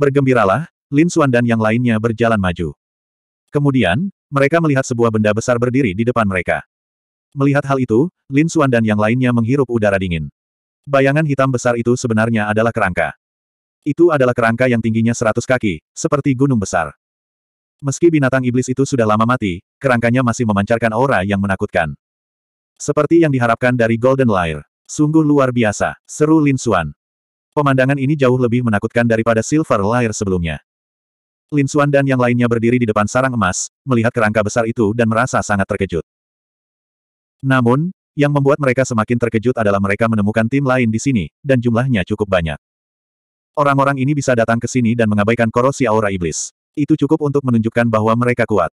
Bergembiralah, Lin Xuan dan yang lainnya berjalan maju. Kemudian, mereka melihat sebuah benda besar berdiri di depan mereka. Melihat hal itu, Lin Xuan dan yang lainnya menghirup udara dingin. Bayangan hitam besar itu sebenarnya adalah kerangka. Itu adalah kerangka yang tingginya seratus kaki, seperti gunung besar. Meski binatang iblis itu sudah lama mati, kerangkanya masih memancarkan aura yang menakutkan. Seperti yang diharapkan dari Golden Lair. Sungguh luar biasa, seru Lin Xuan. Pemandangan ini jauh lebih menakutkan daripada Silver Lair sebelumnya. Lin Xuan dan yang lainnya berdiri di depan sarang emas, melihat kerangka besar itu dan merasa sangat terkejut. Namun, yang membuat mereka semakin terkejut adalah mereka menemukan tim lain di sini, dan jumlahnya cukup banyak. Orang-orang ini bisa datang ke sini dan mengabaikan korosi aura iblis. Itu cukup untuk menunjukkan bahwa mereka kuat.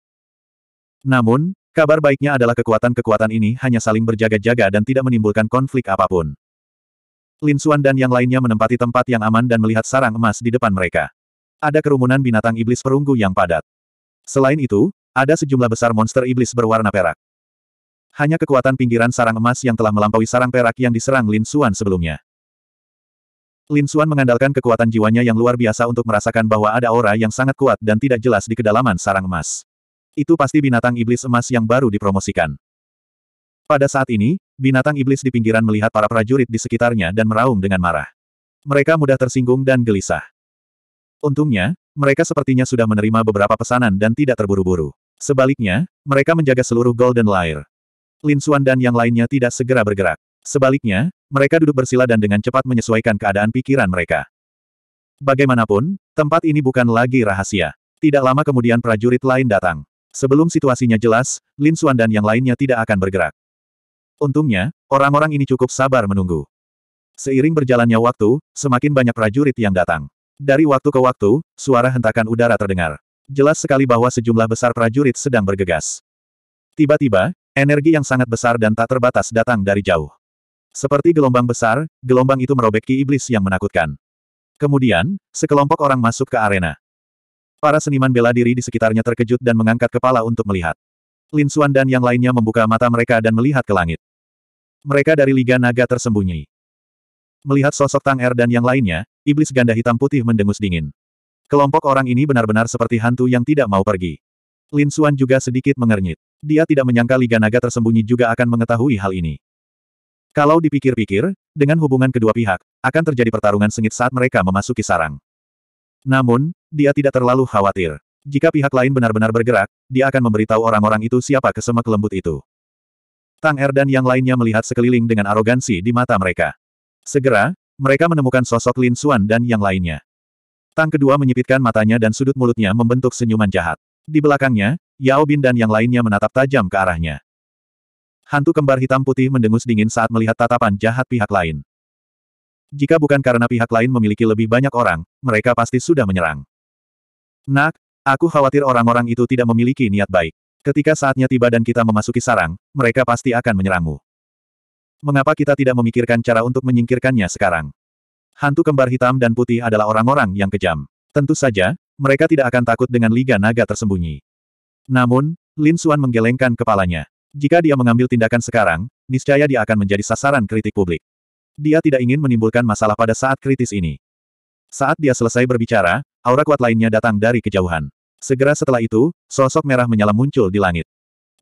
Namun, kabar baiknya adalah kekuatan-kekuatan ini hanya saling berjaga-jaga dan tidak menimbulkan konflik apapun. Lin Suan dan yang lainnya menempati tempat yang aman dan melihat sarang emas di depan mereka. Ada kerumunan binatang iblis perunggu yang padat. Selain itu, ada sejumlah besar monster iblis berwarna perak. Hanya kekuatan pinggiran sarang emas yang telah melampaui sarang perak yang diserang Lin Suan sebelumnya. Lin Suan mengandalkan kekuatan jiwanya yang luar biasa untuk merasakan bahwa ada aura yang sangat kuat dan tidak jelas di kedalaman sarang emas. Itu pasti binatang iblis emas yang baru dipromosikan. Pada saat ini, binatang iblis di pinggiran melihat para prajurit di sekitarnya dan meraung dengan marah. Mereka mudah tersinggung dan gelisah. Untungnya, mereka sepertinya sudah menerima beberapa pesanan dan tidak terburu-buru. Sebaliknya, mereka menjaga seluruh Golden Lair. Lin Xuan dan yang lainnya tidak segera bergerak. Sebaliknya, mereka duduk bersila dan dengan cepat menyesuaikan keadaan pikiran mereka. Bagaimanapun, tempat ini bukan lagi rahasia. Tidak lama kemudian prajurit lain datang. Sebelum situasinya jelas, Lin Xuan dan yang lainnya tidak akan bergerak. Untungnya, orang-orang ini cukup sabar menunggu. Seiring berjalannya waktu, semakin banyak prajurit yang datang. Dari waktu ke waktu, suara hentakan udara terdengar. Jelas sekali bahwa sejumlah besar prajurit sedang bergegas. Tiba-tiba, energi yang sangat besar dan tak terbatas datang dari jauh. Seperti gelombang besar, gelombang itu merobek ki iblis yang menakutkan. Kemudian, sekelompok orang masuk ke arena. Para seniman bela diri di sekitarnya terkejut dan mengangkat kepala untuk melihat. Lin Xuan dan yang lainnya membuka mata mereka dan melihat ke langit. Mereka dari Liga Naga tersembunyi. Melihat sosok Tang Er dan yang lainnya, iblis ganda hitam putih mendengus dingin. Kelompok orang ini benar-benar seperti hantu yang tidak mau pergi. Lin Xuan juga sedikit mengernyit. Dia tidak menyangka Liga Naga tersembunyi juga akan mengetahui hal ini. Kalau dipikir-pikir, dengan hubungan kedua pihak, akan terjadi pertarungan sengit saat mereka memasuki sarang. Namun, dia tidak terlalu khawatir. Jika pihak lain benar-benar bergerak, dia akan memberitahu orang-orang itu siapa kesemek lembut itu. Tang Er dan yang lainnya melihat sekeliling dengan arogansi di mata mereka. Segera, mereka menemukan sosok Lin Xuan dan yang lainnya. Tang kedua menyipitkan matanya dan sudut mulutnya membentuk senyuman jahat. Di belakangnya, Yao Bin dan yang lainnya menatap tajam ke arahnya. Hantu kembar hitam putih mendengus dingin saat melihat tatapan jahat pihak lain. Jika bukan karena pihak lain memiliki lebih banyak orang, mereka pasti sudah menyerang. Nak, aku khawatir orang-orang itu tidak memiliki niat baik. Ketika saatnya tiba dan kita memasuki sarang, mereka pasti akan menyerangmu. Mengapa kita tidak memikirkan cara untuk menyingkirkannya sekarang? Hantu kembar hitam dan putih adalah orang-orang yang kejam. Tentu saja, mereka tidak akan takut dengan Liga Naga tersembunyi. Namun, Lin Xuan menggelengkan kepalanya. Jika dia mengambil tindakan sekarang, niscaya dia akan menjadi sasaran kritik publik. Dia tidak ingin menimbulkan masalah pada saat kritis ini. Saat dia selesai berbicara, aura kuat lainnya datang dari kejauhan. Segera setelah itu, sosok merah menyala muncul di langit.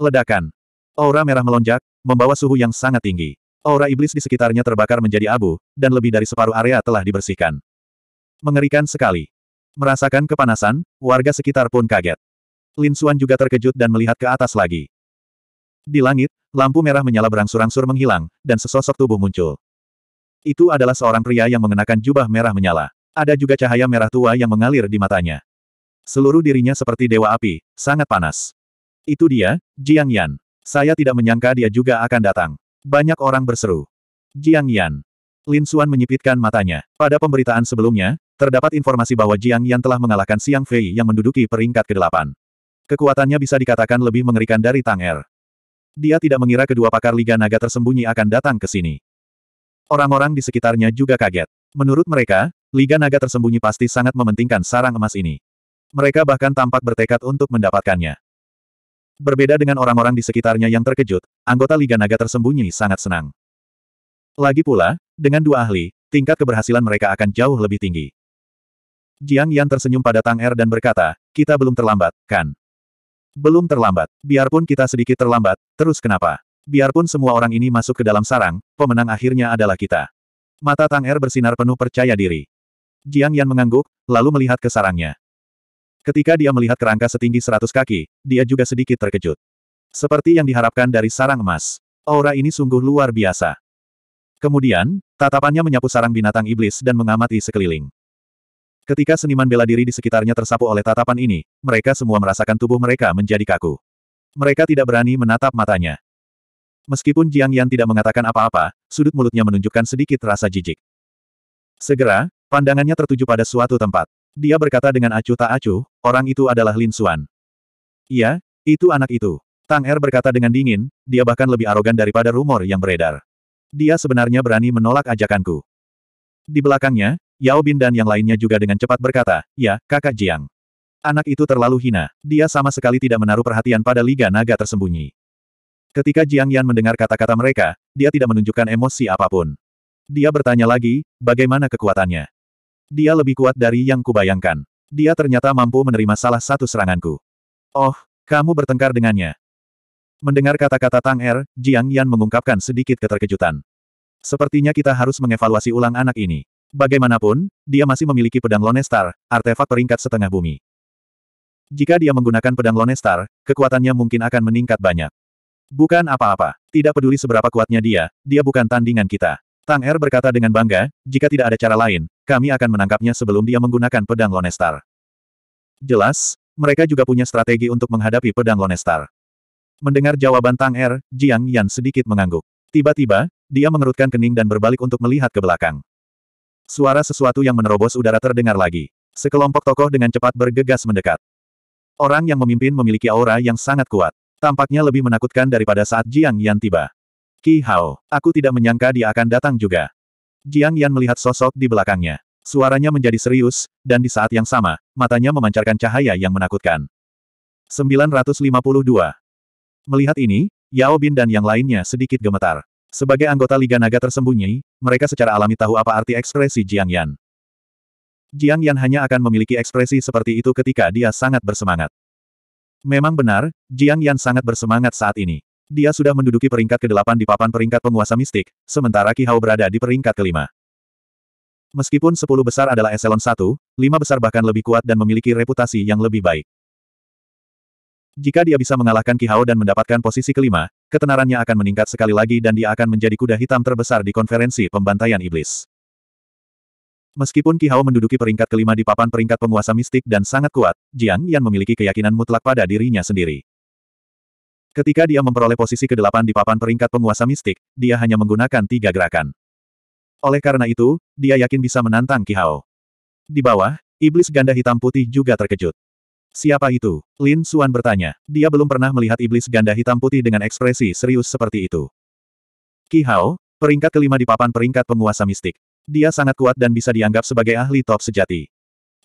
Ledakan. Aura merah melonjak, membawa suhu yang sangat tinggi. Aura iblis di sekitarnya terbakar menjadi abu, dan lebih dari separuh area telah dibersihkan. Mengerikan sekali. Merasakan kepanasan, warga sekitar pun kaget. Lin Xuan juga terkejut dan melihat ke atas lagi. Di langit, lampu merah menyala berangsur-angsur menghilang, dan sesosok tubuh muncul. Itu adalah seorang pria yang mengenakan jubah merah menyala. Ada juga cahaya merah tua yang mengalir di matanya. Seluruh dirinya seperti dewa api, sangat panas. Itu dia, Jiang Yan. Saya tidak menyangka dia juga akan datang. Banyak orang berseru. Jiang Yan. Lin Xuan menyipitkan matanya. Pada pemberitaan sebelumnya, terdapat informasi bahwa Jiang Yan telah mengalahkan Siang Fei yang menduduki peringkat ke-8. Kekuatannya bisa dikatakan lebih mengerikan dari Tang Er. Dia tidak mengira kedua pakar Liga Naga tersembunyi akan datang ke sini. Orang-orang di sekitarnya juga kaget. Menurut mereka, Liga Naga tersembunyi pasti sangat mementingkan sarang emas ini. Mereka bahkan tampak bertekad untuk mendapatkannya. Berbeda dengan orang-orang di sekitarnya yang terkejut, anggota Liga Naga tersembunyi sangat senang. Lagi pula, dengan dua ahli, tingkat keberhasilan mereka akan jauh lebih tinggi. Jiang Yan tersenyum pada Tang Er dan berkata, kita belum terlambat, kan? Belum terlambat. Biarpun kita sedikit terlambat, terus kenapa? Biarpun semua orang ini masuk ke dalam sarang, pemenang akhirnya adalah kita. Mata Tang Er bersinar penuh percaya diri. Jiang Yan mengangguk, lalu melihat ke sarangnya. Ketika dia melihat kerangka setinggi seratus kaki, dia juga sedikit terkejut. Seperti yang diharapkan dari sarang emas. Aura ini sungguh luar biasa. Kemudian, tatapannya menyapu sarang binatang iblis dan mengamati sekeliling. Ketika seniman bela diri di sekitarnya tersapu oleh tatapan ini, mereka semua merasakan tubuh mereka menjadi kaku. Mereka tidak berani menatap matanya. Meskipun Jiang Yan tidak mengatakan apa-apa, sudut mulutnya menunjukkan sedikit rasa jijik. Segera, pandangannya tertuju pada suatu tempat. Dia berkata dengan acuh tak acuh, orang itu adalah Lin Xuan. Iya, itu anak itu. Tang Er berkata dengan dingin, dia bahkan lebih arogan daripada rumor yang beredar. Dia sebenarnya berani menolak ajakanku. Di belakangnya, Yao Bin dan yang lainnya juga dengan cepat berkata, ya, kakak Jiang. Anak itu terlalu hina, dia sama sekali tidak menaruh perhatian pada Liga Naga tersembunyi. Ketika Jiang Yan mendengar kata-kata mereka, dia tidak menunjukkan emosi apapun. Dia bertanya lagi, bagaimana kekuatannya? Dia lebih kuat dari yang kubayangkan. Dia ternyata mampu menerima salah satu seranganku. Oh, kamu bertengkar dengannya. Mendengar kata-kata Tang Er, Jiang Yan mengungkapkan sedikit keterkejutan. Sepertinya kita harus mengevaluasi ulang anak ini. Bagaimanapun, dia masih memiliki pedang Lonestar, artefak peringkat setengah bumi. Jika dia menggunakan pedang Lonestar, kekuatannya mungkin akan meningkat banyak. Bukan apa-apa. Tidak peduli seberapa kuatnya dia, dia bukan tandingan kita. Tang Er berkata dengan bangga, jika tidak ada cara lain, kami akan menangkapnya sebelum dia menggunakan pedang Lonestar. Jelas, mereka juga punya strategi untuk menghadapi pedang Lonestar. Mendengar jawaban Tang Er, Jiang Yan sedikit mengangguk. Tiba-tiba, dia mengerutkan kening dan berbalik untuk melihat ke belakang. Suara sesuatu yang menerobos udara terdengar lagi. Sekelompok tokoh dengan cepat bergegas mendekat. Orang yang memimpin memiliki aura yang sangat kuat. Tampaknya lebih menakutkan daripada saat Jiang Yan tiba. Ki Hao, aku tidak menyangka dia akan datang juga. Jiang Yan melihat sosok di belakangnya. Suaranya menjadi serius, dan di saat yang sama, matanya memancarkan cahaya yang menakutkan. 952. Melihat ini, Yao Bin dan yang lainnya sedikit gemetar. Sebagai anggota Liga Naga tersembunyi, mereka secara alami tahu apa arti ekspresi Jiang Yan. Jiang Yan hanya akan memiliki ekspresi seperti itu ketika dia sangat bersemangat. Memang benar, Jiang Yan sangat bersemangat saat ini. Dia sudah menduduki peringkat ke-8 di papan peringkat penguasa mistik, sementara Ki Hao berada di peringkat kelima. Meskipun 10 besar adalah eselon 1, 5 besar bahkan lebih kuat dan memiliki reputasi yang lebih baik. Jika dia bisa mengalahkan Ki Hao dan mendapatkan posisi kelima, ketenarannya akan meningkat sekali lagi dan dia akan menjadi kuda hitam terbesar di konferensi pembantaian iblis. Meskipun Ki Hao menduduki peringkat kelima di papan peringkat penguasa mistik dan sangat kuat, Jiang Yan memiliki keyakinan mutlak pada dirinya sendiri. Ketika dia memperoleh posisi ke-8 di papan peringkat penguasa mistik, dia hanya menggunakan tiga gerakan. Oleh karena itu, dia yakin bisa menantang Ki Hao. Di bawah, iblis ganda hitam putih juga terkejut. Siapa itu? Lin Suan bertanya. Dia belum pernah melihat iblis ganda hitam putih dengan ekspresi serius seperti itu. Ki Hao, peringkat kelima di papan peringkat penguasa mistik. Dia sangat kuat dan bisa dianggap sebagai ahli top sejati.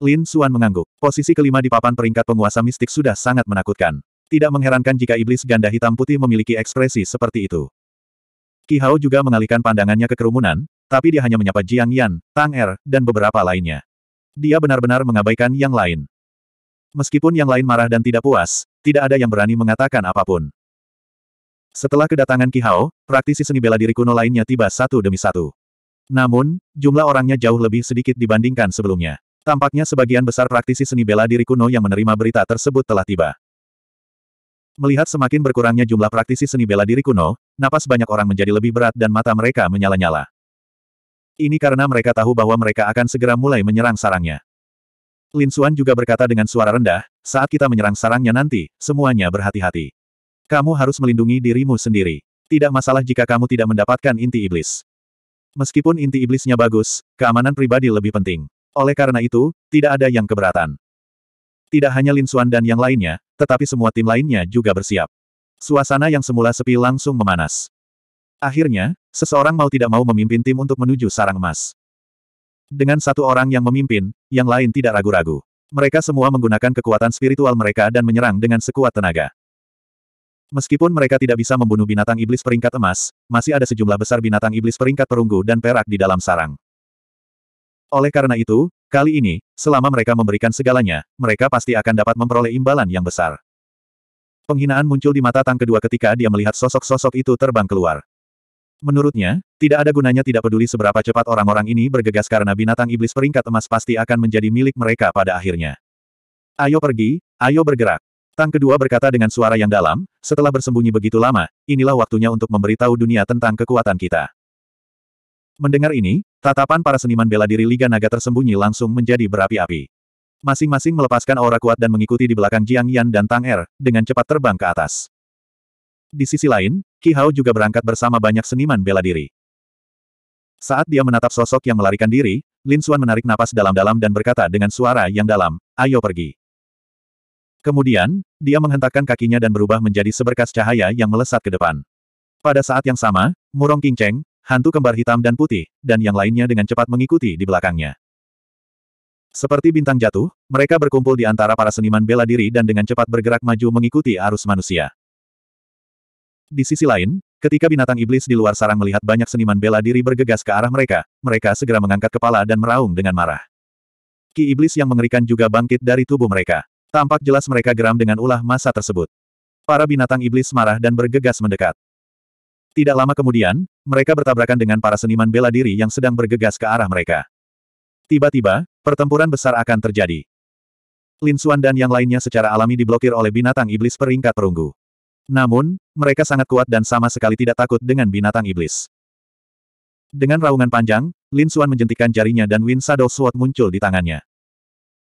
Lin Suan mengangguk. Posisi kelima di papan peringkat penguasa mistik sudah sangat menakutkan. Tidak mengherankan jika iblis ganda hitam putih memiliki ekspresi seperti itu. Ki Hao juga mengalihkan pandangannya ke kerumunan, tapi dia hanya menyapa Jiang Yan, Tang Er, dan beberapa lainnya. Dia benar-benar mengabaikan yang lain. Meskipun yang lain marah dan tidak puas, tidak ada yang berani mengatakan apapun. Setelah kedatangan Ki Hao, praktisi seni bela diri kuno lainnya tiba satu demi satu. Namun, jumlah orangnya jauh lebih sedikit dibandingkan sebelumnya. Tampaknya sebagian besar praktisi seni bela diri kuno yang menerima berita tersebut telah tiba. Melihat semakin berkurangnya jumlah praktisi seni bela diri kuno, napas banyak orang menjadi lebih berat dan mata mereka menyala-nyala. Ini karena mereka tahu bahwa mereka akan segera mulai menyerang sarangnya. Lin Xuan juga berkata dengan suara rendah, saat kita menyerang sarangnya nanti, semuanya berhati-hati. Kamu harus melindungi dirimu sendiri. Tidak masalah jika kamu tidak mendapatkan inti iblis. Meskipun inti iblisnya bagus, keamanan pribadi lebih penting. Oleh karena itu, tidak ada yang keberatan. Tidak hanya Lin Xuan dan yang lainnya, tetapi semua tim lainnya juga bersiap. Suasana yang semula sepi langsung memanas. Akhirnya, seseorang mau tidak mau memimpin tim untuk menuju sarang emas. Dengan satu orang yang memimpin, yang lain tidak ragu-ragu. Mereka semua menggunakan kekuatan spiritual mereka dan menyerang dengan sekuat tenaga. Meskipun mereka tidak bisa membunuh binatang iblis peringkat emas, masih ada sejumlah besar binatang iblis peringkat perunggu dan perak di dalam sarang. Oleh karena itu, Kali ini, selama mereka memberikan segalanya, mereka pasti akan dapat memperoleh imbalan yang besar. Penghinaan muncul di mata Tang kedua ketika dia melihat sosok-sosok itu terbang keluar. Menurutnya, tidak ada gunanya tidak peduli seberapa cepat orang-orang ini bergegas karena binatang iblis peringkat emas pasti akan menjadi milik mereka pada akhirnya. Ayo pergi, ayo bergerak. Tang kedua berkata dengan suara yang dalam, setelah bersembunyi begitu lama, inilah waktunya untuk memberitahu dunia tentang kekuatan kita. Mendengar ini, Tatapan para seniman bela diri Liga Naga tersembunyi langsung menjadi berapi-api. Masing-masing melepaskan aura kuat dan mengikuti di belakang Jiang Yan dan Tang Er, dengan cepat terbang ke atas. Di sisi lain, Qi Hao juga berangkat bersama banyak seniman bela diri. Saat dia menatap sosok yang melarikan diri, Lin Xuan menarik napas dalam-dalam dan berkata dengan suara yang dalam, ayo pergi. Kemudian, dia menghentakkan kakinya dan berubah menjadi seberkas cahaya yang melesat ke depan. Pada saat yang sama, Murong King Cheng, hantu kembar hitam dan putih, dan yang lainnya dengan cepat mengikuti di belakangnya. Seperti bintang jatuh, mereka berkumpul di antara para seniman bela diri dan dengan cepat bergerak maju mengikuti arus manusia. Di sisi lain, ketika binatang iblis di luar sarang melihat banyak seniman bela diri bergegas ke arah mereka, mereka segera mengangkat kepala dan meraung dengan marah. Ki iblis yang mengerikan juga bangkit dari tubuh mereka. Tampak jelas mereka geram dengan ulah masa tersebut. Para binatang iblis marah dan bergegas mendekat. Tidak lama kemudian, mereka bertabrakan dengan para seniman bela diri yang sedang bergegas ke arah mereka. Tiba-tiba, pertempuran besar akan terjadi. Lin Xuan dan yang lainnya secara alami diblokir oleh binatang iblis peringkat perunggu. Namun, mereka sangat kuat dan sama sekali tidak takut dengan binatang iblis. Dengan raungan panjang, Lin Xuan menjentikan jarinya dan Win Shadow Sword muncul di tangannya.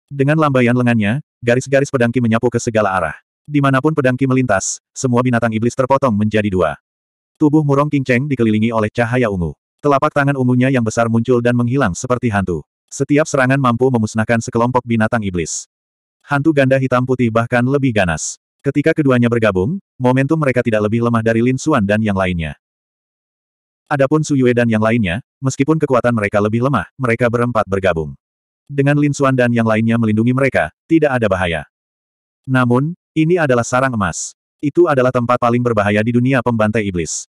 Dengan lambaian lengannya, garis-garis pedangki menyapu ke segala arah. Dimanapun pedangki melintas, semua binatang iblis terpotong menjadi dua. Tubuh murong King dikelilingi oleh cahaya ungu. Telapak tangan ungunya yang besar muncul dan menghilang seperti hantu. Setiap serangan mampu memusnahkan sekelompok binatang iblis. Hantu ganda hitam putih bahkan lebih ganas. Ketika keduanya bergabung, momentum mereka tidak lebih lemah dari Lin Xuan dan yang lainnya. Adapun Su Yue dan yang lainnya, meskipun kekuatan mereka lebih lemah, mereka berempat bergabung. Dengan Lin Xuan dan yang lainnya melindungi mereka, tidak ada bahaya. Namun, ini adalah sarang emas. Itu adalah tempat paling berbahaya di dunia pembantai iblis.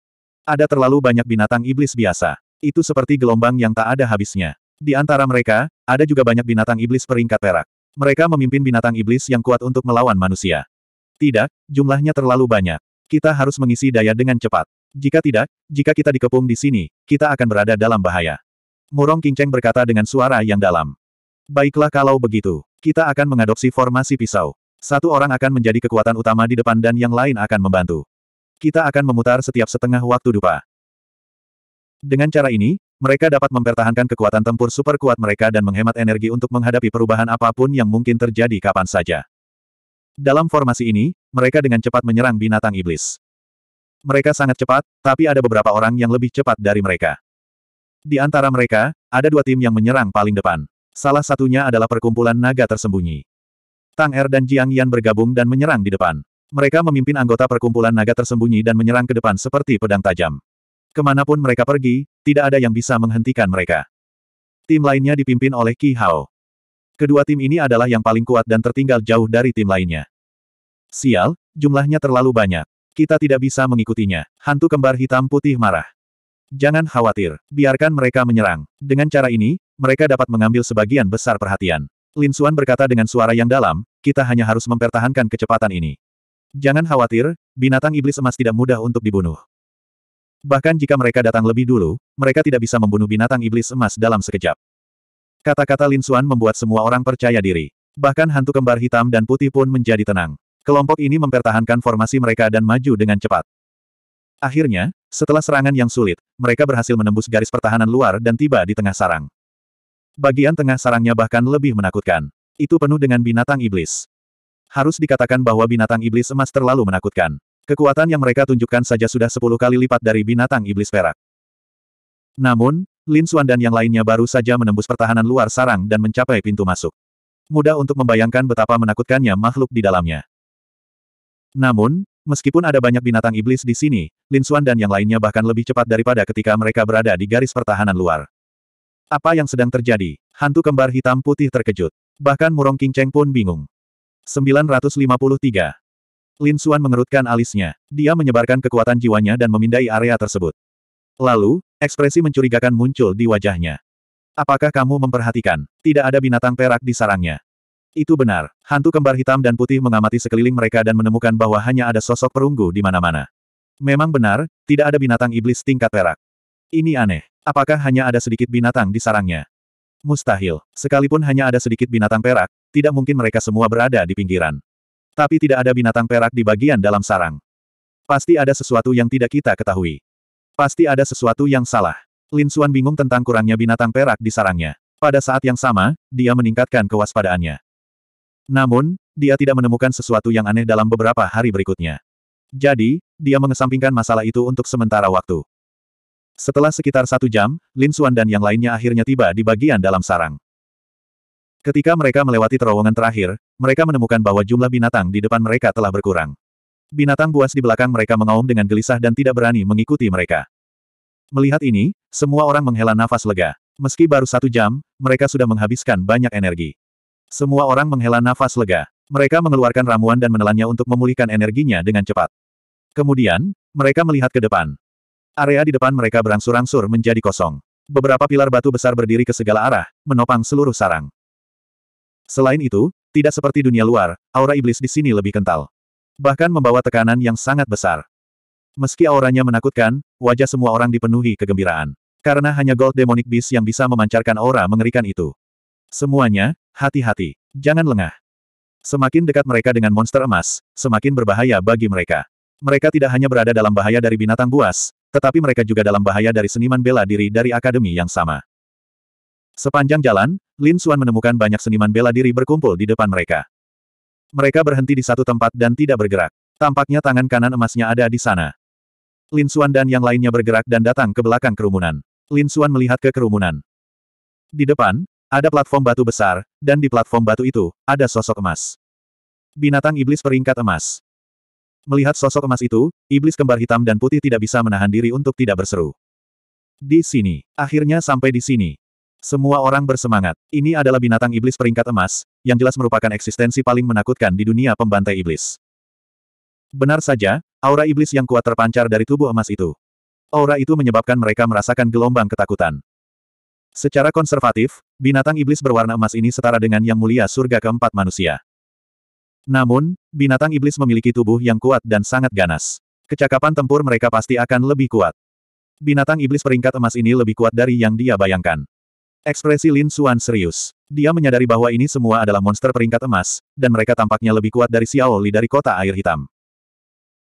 Ada terlalu banyak binatang iblis biasa. Itu seperti gelombang yang tak ada habisnya. Di antara mereka, ada juga banyak binatang iblis peringkat perak. Mereka memimpin binatang iblis yang kuat untuk melawan manusia. Tidak, jumlahnya terlalu banyak. Kita harus mengisi daya dengan cepat. Jika tidak, jika kita dikepung di sini, kita akan berada dalam bahaya. Murong Kinceng berkata dengan suara yang dalam. Baiklah kalau begitu, kita akan mengadopsi formasi pisau. Satu orang akan menjadi kekuatan utama di depan dan yang lain akan membantu. Kita akan memutar setiap setengah waktu dupa. Dengan cara ini, mereka dapat mempertahankan kekuatan tempur super kuat mereka dan menghemat energi untuk menghadapi perubahan apapun yang mungkin terjadi kapan saja. Dalam formasi ini, mereka dengan cepat menyerang binatang iblis. Mereka sangat cepat, tapi ada beberapa orang yang lebih cepat dari mereka. Di antara mereka, ada dua tim yang menyerang paling depan. Salah satunya adalah perkumpulan naga tersembunyi. Tang Er dan Jiang Yan bergabung dan menyerang di depan. Mereka memimpin anggota perkumpulan naga tersembunyi dan menyerang ke depan seperti pedang tajam. Kemanapun mereka pergi, tidak ada yang bisa menghentikan mereka. Tim lainnya dipimpin oleh Qi Hao. Kedua tim ini adalah yang paling kuat dan tertinggal jauh dari tim lainnya. Sial, jumlahnya terlalu banyak. Kita tidak bisa mengikutinya. Hantu kembar hitam putih marah. Jangan khawatir, biarkan mereka menyerang. Dengan cara ini, mereka dapat mengambil sebagian besar perhatian. Lin Suan berkata dengan suara yang dalam, kita hanya harus mempertahankan kecepatan ini. Jangan khawatir, binatang iblis emas tidak mudah untuk dibunuh. Bahkan jika mereka datang lebih dulu, mereka tidak bisa membunuh binatang iblis emas dalam sekejap. Kata-kata Lin Suan membuat semua orang percaya diri. Bahkan hantu kembar hitam dan putih pun menjadi tenang. Kelompok ini mempertahankan formasi mereka dan maju dengan cepat. Akhirnya, setelah serangan yang sulit, mereka berhasil menembus garis pertahanan luar dan tiba di tengah sarang. Bagian tengah sarangnya bahkan lebih menakutkan. Itu penuh dengan binatang iblis. Harus dikatakan bahwa binatang iblis emas terlalu menakutkan. Kekuatan yang mereka tunjukkan saja sudah sepuluh kali lipat dari binatang iblis perak. Namun, Lin Xuan dan yang lainnya baru saja menembus pertahanan luar sarang dan mencapai pintu masuk. Mudah untuk membayangkan betapa menakutkannya makhluk di dalamnya. Namun, meskipun ada banyak binatang iblis di sini, Lin Xuan dan yang lainnya bahkan lebih cepat daripada ketika mereka berada di garis pertahanan luar. Apa yang sedang terjadi? Hantu kembar hitam putih terkejut. Bahkan Murong Qingcheng pun bingung. 953. Lin Xuan mengerutkan alisnya. Dia menyebarkan kekuatan jiwanya dan memindai area tersebut. Lalu, ekspresi mencurigakan muncul di wajahnya. Apakah kamu memperhatikan? Tidak ada binatang perak di sarangnya. Itu benar. Hantu kembar hitam dan putih mengamati sekeliling mereka dan menemukan bahwa hanya ada sosok perunggu di mana-mana. Memang benar, tidak ada binatang iblis tingkat perak. Ini aneh. Apakah hanya ada sedikit binatang di sarangnya? Mustahil. Sekalipun hanya ada sedikit binatang perak, tidak mungkin mereka semua berada di pinggiran. Tapi tidak ada binatang perak di bagian dalam sarang. Pasti ada sesuatu yang tidak kita ketahui. Pasti ada sesuatu yang salah. Lin Xuan bingung tentang kurangnya binatang perak di sarangnya. Pada saat yang sama, dia meningkatkan kewaspadaannya. Namun, dia tidak menemukan sesuatu yang aneh dalam beberapa hari berikutnya. Jadi, dia mengesampingkan masalah itu untuk sementara waktu. Setelah sekitar satu jam, Lin Xuan dan yang lainnya akhirnya tiba di bagian dalam sarang. Ketika mereka melewati terowongan terakhir, mereka menemukan bahwa jumlah binatang di depan mereka telah berkurang. Binatang buas di belakang mereka mengaum dengan gelisah dan tidak berani mengikuti mereka. Melihat ini, semua orang menghela nafas lega. Meski baru satu jam, mereka sudah menghabiskan banyak energi. Semua orang menghela nafas lega. Mereka mengeluarkan ramuan dan menelannya untuk memulihkan energinya dengan cepat. Kemudian, mereka melihat ke depan. Area di depan mereka berangsur-angsur menjadi kosong. Beberapa pilar batu besar berdiri ke segala arah, menopang seluruh sarang. Selain itu, tidak seperti dunia luar, aura iblis di sini lebih kental. Bahkan membawa tekanan yang sangat besar. Meski auranya menakutkan, wajah semua orang dipenuhi kegembiraan. Karena hanya Gold Demonic Beast yang bisa memancarkan aura mengerikan itu. Semuanya, hati-hati. Jangan lengah. Semakin dekat mereka dengan monster emas, semakin berbahaya bagi mereka. Mereka tidak hanya berada dalam bahaya dari binatang buas, tetapi mereka juga dalam bahaya dari seniman bela diri dari akademi yang sama. Sepanjang jalan, Lin Xuan menemukan banyak seniman bela diri berkumpul di depan mereka. Mereka berhenti di satu tempat dan tidak bergerak. Tampaknya tangan kanan emasnya ada di sana. Lin Xuan dan yang lainnya bergerak dan datang ke belakang kerumunan. Lin Xuan melihat ke kerumunan. Di depan, ada platform batu besar, dan di platform batu itu, ada sosok emas. Binatang iblis peringkat emas. Melihat sosok emas itu, iblis kembar hitam dan putih tidak bisa menahan diri untuk tidak berseru. Di sini. Akhirnya sampai di sini. Semua orang bersemangat. Ini adalah binatang iblis peringkat emas, yang jelas merupakan eksistensi paling menakutkan di dunia pembantai iblis. Benar saja, aura iblis yang kuat terpancar dari tubuh emas itu. Aura itu menyebabkan mereka merasakan gelombang ketakutan. Secara konservatif, binatang iblis berwarna emas ini setara dengan yang mulia surga keempat manusia. Namun, binatang iblis memiliki tubuh yang kuat dan sangat ganas. Kecakapan tempur mereka pasti akan lebih kuat. Binatang iblis peringkat emas ini lebih kuat dari yang dia bayangkan. Ekspresi Lin Xuan serius. Dia menyadari bahwa ini semua adalah monster peringkat emas, dan mereka tampaknya lebih kuat dari Xiao Li dari kota air hitam.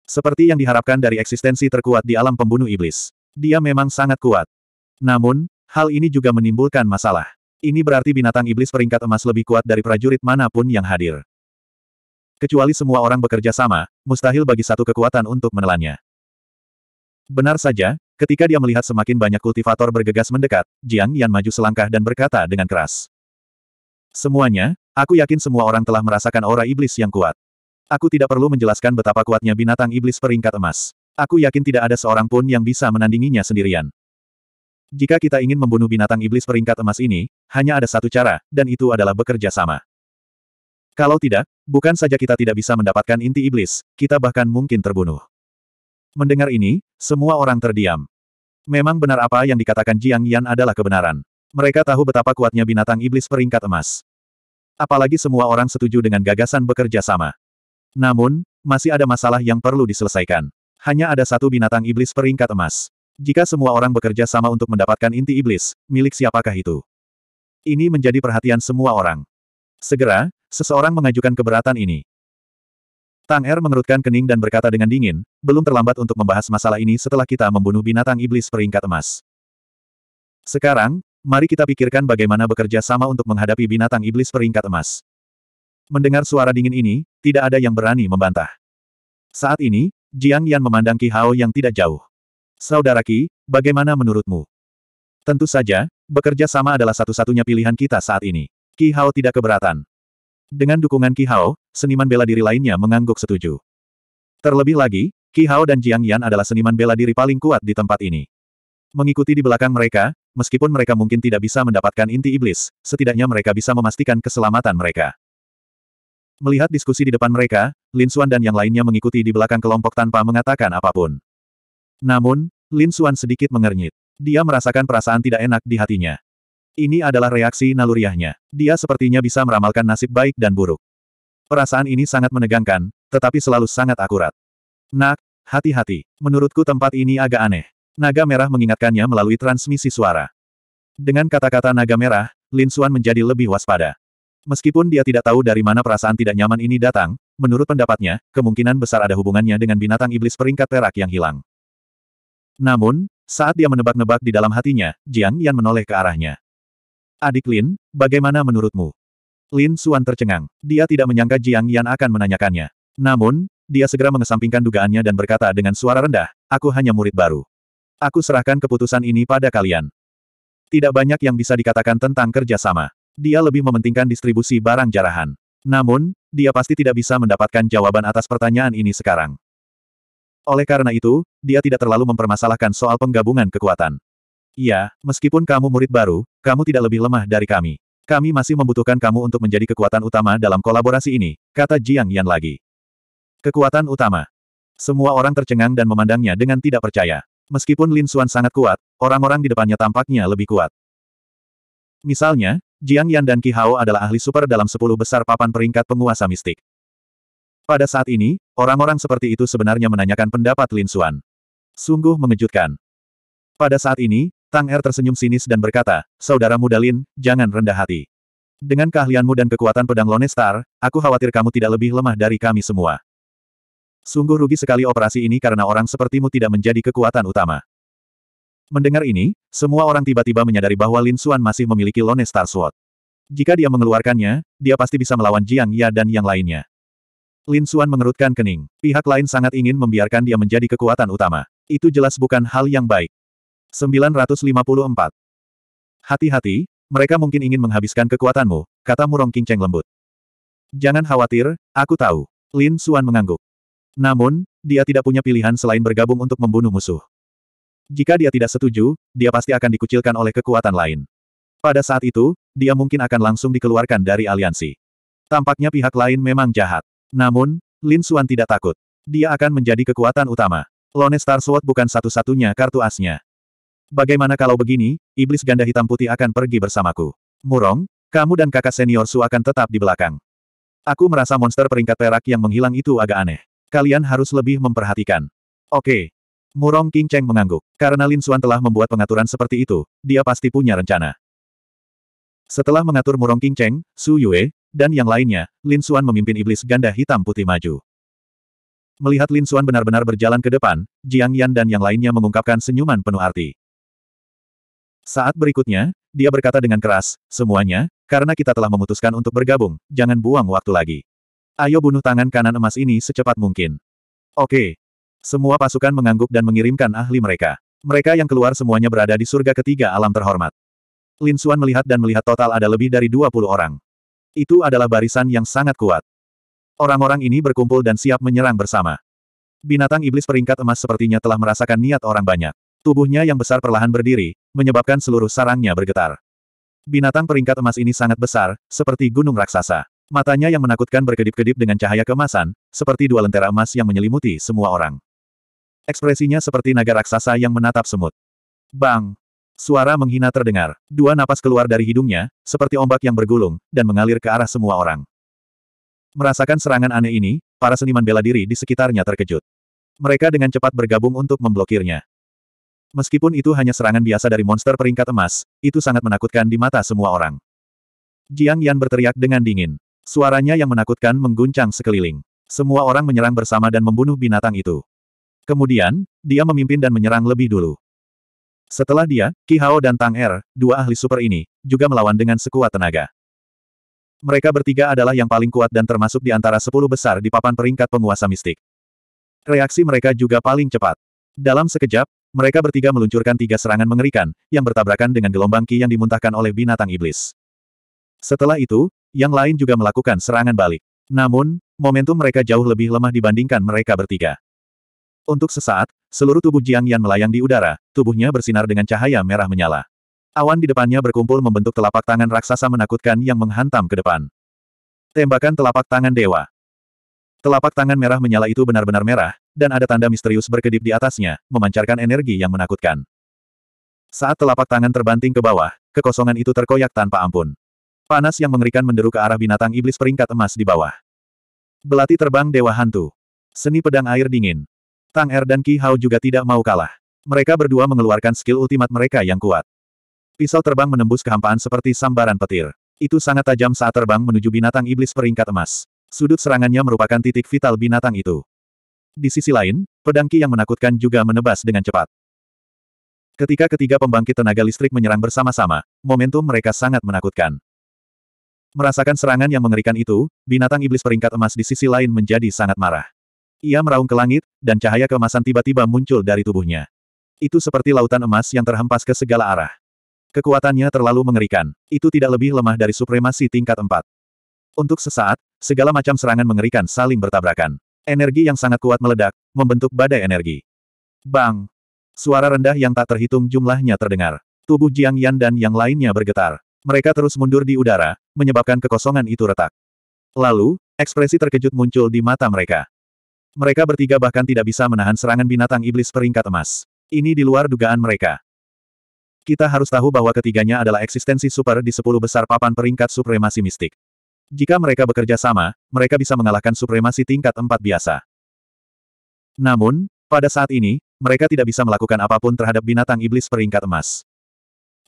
Seperti yang diharapkan dari eksistensi terkuat di alam pembunuh iblis. Dia memang sangat kuat. Namun, hal ini juga menimbulkan masalah. Ini berarti binatang iblis peringkat emas lebih kuat dari prajurit manapun yang hadir. Kecuali semua orang bekerja sama, mustahil bagi satu kekuatan untuk menelannya. Benar saja, ketika dia melihat semakin banyak kultivator bergegas mendekat, Jiang Yan maju selangkah dan berkata dengan keras. Semuanya, aku yakin semua orang telah merasakan aura iblis yang kuat. Aku tidak perlu menjelaskan betapa kuatnya binatang iblis peringkat emas. Aku yakin tidak ada seorang pun yang bisa menandinginya sendirian. Jika kita ingin membunuh binatang iblis peringkat emas ini, hanya ada satu cara, dan itu adalah bekerja sama. Kalau tidak, bukan saja kita tidak bisa mendapatkan inti iblis, kita bahkan mungkin terbunuh. Mendengar ini, semua orang terdiam. Memang benar apa yang dikatakan Jiang Yan adalah kebenaran. Mereka tahu betapa kuatnya binatang iblis peringkat emas. Apalagi semua orang setuju dengan gagasan bekerja sama. Namun, masih ada masalah yang perlu diselesaikan. Hanya ada satu binatang iblis peringkat emas. Jika semua orang bekerja sama untuk mendapatkan inti iblis, milik siapakah itu? Ini menjadi perhatian semua orang. Segera, Seseorang mengajukan keberatan ini. Tang Er mengerutkan kening dan berkata dengan dingin, belum terlambat untuk membahas masalah ini setelah kita membunuh binatang iblis peringkat emas. Sekarang, mari kita pikirkan bagaimana bekerja sama untuk menghadapi binatang iblis peringkat emas. Mendengar suara dingin ini, tidak ada yang berani membantah. Saat ini, Jiang Yan memandang Ki Hao yang tidak jauh. Saudara Ki, bagaimana menurutmu? Tentu saja, bekerja sama adalah satu-satunya pilihan kita saat ini. Ki Hao tidak keberatan. Dengan dukungan Ki Hao, seniman bela diri lainnya mengangguk setuju. Terlebih lagi, Ki Hao dan Jiang Yan adalah seniman bela diri paling kuat di tempat ini. Mengikuti di belakang mereka, meskipun mereka mungkin tidak bisa mendapatkan inti iblis, setidaknya mereka bisa memastikan keselamatan mereka. Melihat diskusi di depan mereka, Lin Xuan dan yang lainnya mengikuti di belakang kelompok tanpa mengatakan apapun. Namun, Lin Xuan sedikit mengernyit. Dia merasakan perasaan tidak enak di hatinya. Ini adalah reaksi naluriahnya. Dia sepertinya bisa meramalkan nasib baik dan buruk. Perasaan ini sangat menegangkan, tetapi selalu sangat akurat. Nak, hati-hati. Menurutku tempat ini agak aneh. Naga Merah mengingatkannya melalui transmisi suara. Dengan kata-kata Naga Merah, Lin Xuan menjadi lebih waspada. Meskipun dia tidak tahu dari mana perasaan tidak nyaman ini datang, menurut pendapatnya, kemungkinan besar ada hubungannya dengan binatang iblis peringkat perak yang hilang. Namun, saat dia menebak-nebak di dalam hatinya, Jiang Yan menoleh ke arahnya. Adik Lin, bagaimana menurutmu? Lin Suan tercengang. Dia tidak menyangka Jiang Yan akan menanyakannya. Namun, dia segera mengesampingkan dugaannya dan berkata dengan suara rendah, aku hanya murid baru. Aku serahkan keputusan ini pada kalian. Tidak banyak yang bisa dikatakan tentang kerjasama. Dia lebih mementingkan distribusi barang jarahan. Namun, dia pasti tidak bisa mendapatkan jawaban atas pertanyaan ini sekarang. Oleh karena itu, dia tidak terlalu mempermasalahkan soal penggabungan kekuatan. Iya, meskipun kamu murid baru, kamu tidak lebih lemah dari kami. Kami masih membutuhkan kamu untuk menjadi kekuatan utama dalam kolaborasi ini, kata Jiang Yan lagi. Kekuatan utama. Semua orang tercengang dan memandangnya dengan tidak percaya. Meskipun Lin Xuan sangat kuat, orang-orang di depannya tampaknya lebih kuat. Misalnya, Jiang Yan dan Qi Hao adalah ahli super dalam sepuluh besar papan peringkat penguasa mistik. Pada saat ini, orang-orang seperti itu sebenarnya menanyakan pendapat Lin Xuan. Sungguh mengejutkan. Pada saat ini, Tang Er tersenyum sinis dan berkata, Saudara muda Lin, jangan rendah hati. Dengan keahlianmu dan kekuatan pedang Lone Star, aku khawatir kamu tidak lebih lemah dari kami semua. Sungguh rugi sekali operasi ini karena orang sepertimu tidak menjadi kekuatan utama. Mendengar ini, semua orang tiba-tiba menyadari bahwa Lin Xuan masih memiliki Lone Star Sword. Jika dia mengeluarkannya, dia pasti bisa melawan Jiang Ya dan yang lainnya. Lin Xuan mengerutkan kening. Pihak lain sangat ingin membiarkan dia menjadi kekuatan utama. Itu jelas bukan hal yang baik. 954. Hati-hati, mereka mungkin ingin menghabiskan kekuatanmu, kata Murong Cheng lembut. Jangan khawatir, aku tahu. Lin Suan mengangguk. Namun, dia tidak punya pilihan selain bergabung untuk membunuh musuh. Jika dia tidak setuju, dia pasti akan dikucilkan oleh kekuatan lain. Pada saat itu, dia mungkin akan langsung dikeluarkan dari aliansi. Tampaknya pihak lain memang jahat. Namun, Lin Suan tidak takut. Dia akan menjadi kekuatan utama. Lone Star Sword bukan satu-satunya kartu asnya. Bagaimana kalau begini, iblis ganda hitam putih akan pergi bersamaku. Murong, kamu dan kakak senior Su akan tetap di belakang. Aku merasa monster peringkat perak yang menghilang itu agak aneh. Kalian harus lebih memperhatikan. Oke. Murong King Cheng mengangguk. Karena Lin Suan telah membuat pengaturan seperti itu, dia pasti punya rencana. Setelah mengatur Murong King Cheng, Su Yue, dan yang lainnya, Lin Suan memimpin iblis ganda hitam putih maju. Melihat Lin Suan benar-benar berjalan ke depan, Jiang Yan dan yang lainnya mengungkapkan senyuman penuh arti. Saat berikutnya, dia berkata dengan keras, semuanya, karena kita telah memutuskan untuk bergabung, jangan buang waktu lagi. Ayo bunuh tangan kanan emas ini secepat mungkin. Oke. Semua pasukan mengangguk dan mengirimkan ahli mereka. Mereka yang keluar semuanya berada di surga ketiga alam terhormat. Lin Xuan melihat dan melihat total ada lebih dari 20 orang. Itu adalah barisan yang sangat kuat. Orang-orang ini berkumpul dan siap menyerang bersama. Binatang iblis peringkat emas sepertinya telah merasakan niat orang banyak. Tubuhnya yang besar perlahan berdiri, menyebabkan seluruh sarangnya bergetar. Binatang peringkat emas ini sangat besar, seperti gunung raksasa. Matanya yang menakutkan berkedip-kedip dengan cahaya kemasan, seperti dua lentera emas yang menyelimuti semua orang. Ekspresinya seperti naga raksasa yang menatap semut. Bang! Suara menghina terdengar. Dua napas keluar dari hidungnya, seperti ombak yang bergulung, dan mengalir ke arah semua orang. Merasakan serangan aneh ini, para seniman bela diri di sekitarnya terkejut. Mereka dengan cepat bergabung untuk memblokirnya. Meskipun itu hanya serangan biasa dari monster peringkat emas, itu sangat menakutkan di mata semua orang. Jiang Yan berteriak dengan dingin. Suaranya yang menakutkan mengguncang sekeliling. Semua orang menyerang bersama dan membunuh binatang itu. Kemudian, dia memimpin dan menyerang lebih dulu. Setelah dia, Ki Hao dan Tang Er, dua ahli super ini, juga melawan dengan sekuat tenaga. Mereka bertiga adalah yang paling kuat dan termasuk di antara sepuluh besar di papan peringkat penguasa mistik. Reaksi mereka juga paling cepat. Dalam sekejap, mereka bertiga meluncurkan tiga serangan mengerikan, yang bertabrakan dengan gelombang ki yang dimuntahkan oleh binatang iblis. Setelah itu, yang lain juga melakukan serangan balik. Namun, momentum mereka jauh lebih lemah dibandingkan mereka bertiga. Untuk sesaat, seluruh tubuh Jiang Yan melayang di udara, tubuhnya bersinar dengan cahaya merah menyala. Awan di depannya berkumpul membentuk telapak tangan raksasa menakutkan yang menghantam ke depan. Tembakan telapak tangan dewa. Telapak tangan merah menyala itu benar-benar merah, dan ada tanda misterius berkedip di atasnya, memancarkan energi yang menakutkan. Saat telapak tangan terbanting ke bawah, kekosongan itu terkoyak tanpa ampun. Panas yang mengerikan menderu ke arah binatang iblis peringkat emas di bawah. Belati terbang Dewa Hantu. Seni pedang air dingin. Tang Er dan Ki Hao juga tidak mau kalah. Mereka berdua mengeluarkan skill ultimat mereka yang kuat. Pisau terbang menembus kehampaan seperti sambaran petir. Itu sangat tajam saat terbang menuju binatang iblis peringkat emas. Sudut serangannya merupakan titik vital binatang itu. Di sisi lain, pedangki yang menakutkan juga menebas dengan cepat. Ketika ketiga pembangkit tenaga listrik menyerang bersama-sama, momentum mereka sangat menakutkan. Merasakan serangan yang mengerikan itu, binatang iblis peringkat emas di sisi lain menjadi sangat marah. Ia meraung ke langit, dan cahaya keemasan tiba-tiba muncul dari tubuhnya. Itu seperti lautan emas yang terhempas ke segala arah. Kekuatannya terlalu mengerikan. Itu tidak lebih lemah dari supremasi tingkat 4. Untuk sesaat, segala macam serangan mengerikan saling bertabrakan. Energi yang sangat kuat meledak, membentuk badai energi. Bang! Suara rendah yang tak terhitung jumlahnya terdengar. Tubuh Jiang Yan dan yang lainnya bergetar. Mereka terus mundur di udara, menyebabkan kekosongan itu retak. Lalu, ekspresi terkejut muncul di mata mereka. Mereka bertiga bahkan tidak bisa menahan serangan binatang iblis peringkat emas. Ini di luar dugaan mereka. Kita harus tahu bahwa ketiganya adalah eksistensi super di sepuluh besar papan peringkat supremasi mistik. Jika mereka bekerja sama, mereka bisa mengalahkan supremasi tingkat empat biasa. Namun, pada saat ini, mereka tidak bisa melakukan apapun terhadap binatang iblis peringkat emas.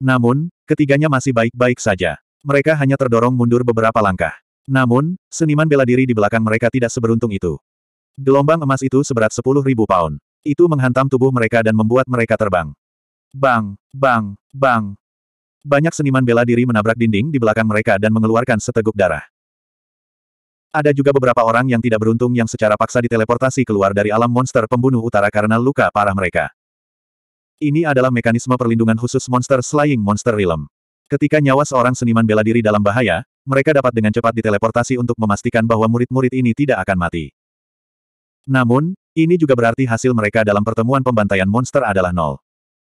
Namun, ketiganya masih baik-baik saja. Mereka hanya terdorong mundur beberapa langkah. Namun, seniman bela diri di belakang mereka tidak seberuntung itu. Gelombang emas itu seberat sepuluh ribu pound. Itu menghantam tubuh mereka dan membuat mereka terbang. Bang, bang, bang, banyak seniman bela diri menabrak dinding di belakang mereka dan mengeluarkan seteguk darah. Ada juga beberapa orang yang tidak beruntung yang secara paksa diteleportasi keluar dari alam monster pembunuh utara karena luka parah mereka. Ini adalah mekanisme perlindungan khusus monster slaying monster realm. Ketika nyawa seorang seniman bela diri dalam bahaya, mereka dapat dengan cepat diteleportasi untuk memastikan bahwa murid-murid ini tidak akan mati. Namun, ini juga berarti hasil mereka dalam pertemuan pembantaian monster adalah nol.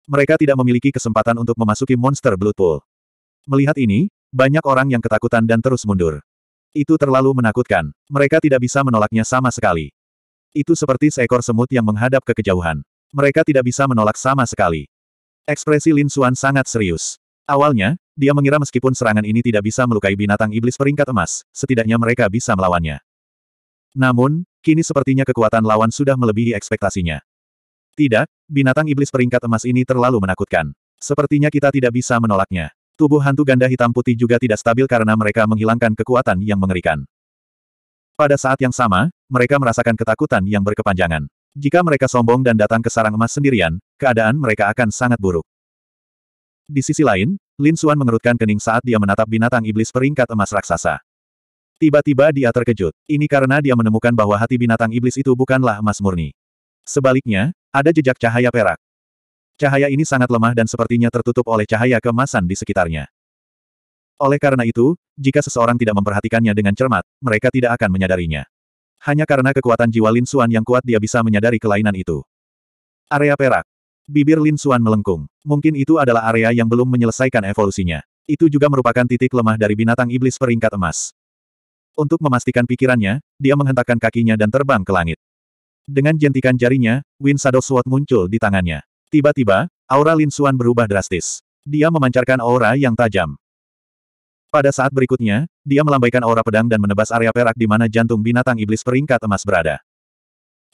Mereka tidak memiliki kesempatan untuk memasuki monster Blood Pool. Melihat ini, banyak orang yang ketakutan dan terus mundur. Itu terlalu menakutkan. Mereka tidak bisa menolaknya sama sekali. Itu seperti seekor semut yang menghadap ke kejauhan. Mereka tidak bisa menolak sama sekali. Ekspresi Lin Xuan sangat serius. Awalnya, dia mengira meskipun serangan ini tidak bisa melukai binatang iblis peringkat emas, setidaknya mereka bisa melawannya. Namun, kini sepertinya kekuatan lawan sudah melebihi ekspektasinya. Tidak, binatang iblis peringkat emas ini terlalu menakutkan. Sepertinya kita tidak bisa menolaknya. Tubuh hantu ganda hitam putih juga tidak stabil karena mereka menghilangkan kekuatan yang mengerikan. Pada saat yang sama, mereka merasakan ketakutan yang berkepanjangan. Jika mereka sombong dan datang ke sarang emas sendirian, keadaan mereka akan sangat buruk. Di sisi lain, Lin Xuan mengerutkan kening saat dia menatap binatang iblis peringkat emas raksasa. Tiba-tiba dia terkejut. Ini karena dia menemukan bahwa hati binatang iblis itu bukanlah emas murni. Sebaliknya, ada jejak cahaya perak. Cahaya ini sangat lemah dan sepertinya tertutup oleh cahaya kemasan di sekitarnya. Oleh karena itu, jika seseorang tidak memperhatikannya dengan cermat, mereka tidak akan menyadarinya. Hanya karena kekuatan jiwa Lin Xuan yang kuat dia bisa menyadari kelainan itu. Area perak. Bibir Lin Xuan melengkung. Mungkin itu adalah area yang belum menyelesaikan evolusinya. Itu juga merupakan titik lemah dari binatang iblis peringkat emas. Untuk memastikan pikirannya, dia menghentakkan kakinya dan terbang ke langit. Dengan jentikan jarinya, Win Shadow Sword muncul di tangannya. Tiba-tiba, aura Lin Xuan berubah drastis. Dia memancarkan aura yang tajam. Pada saat berikutnya, dia melambaikan aura pedang dan menebas area perak di mana jantung binatang iblis peringkat emas berada.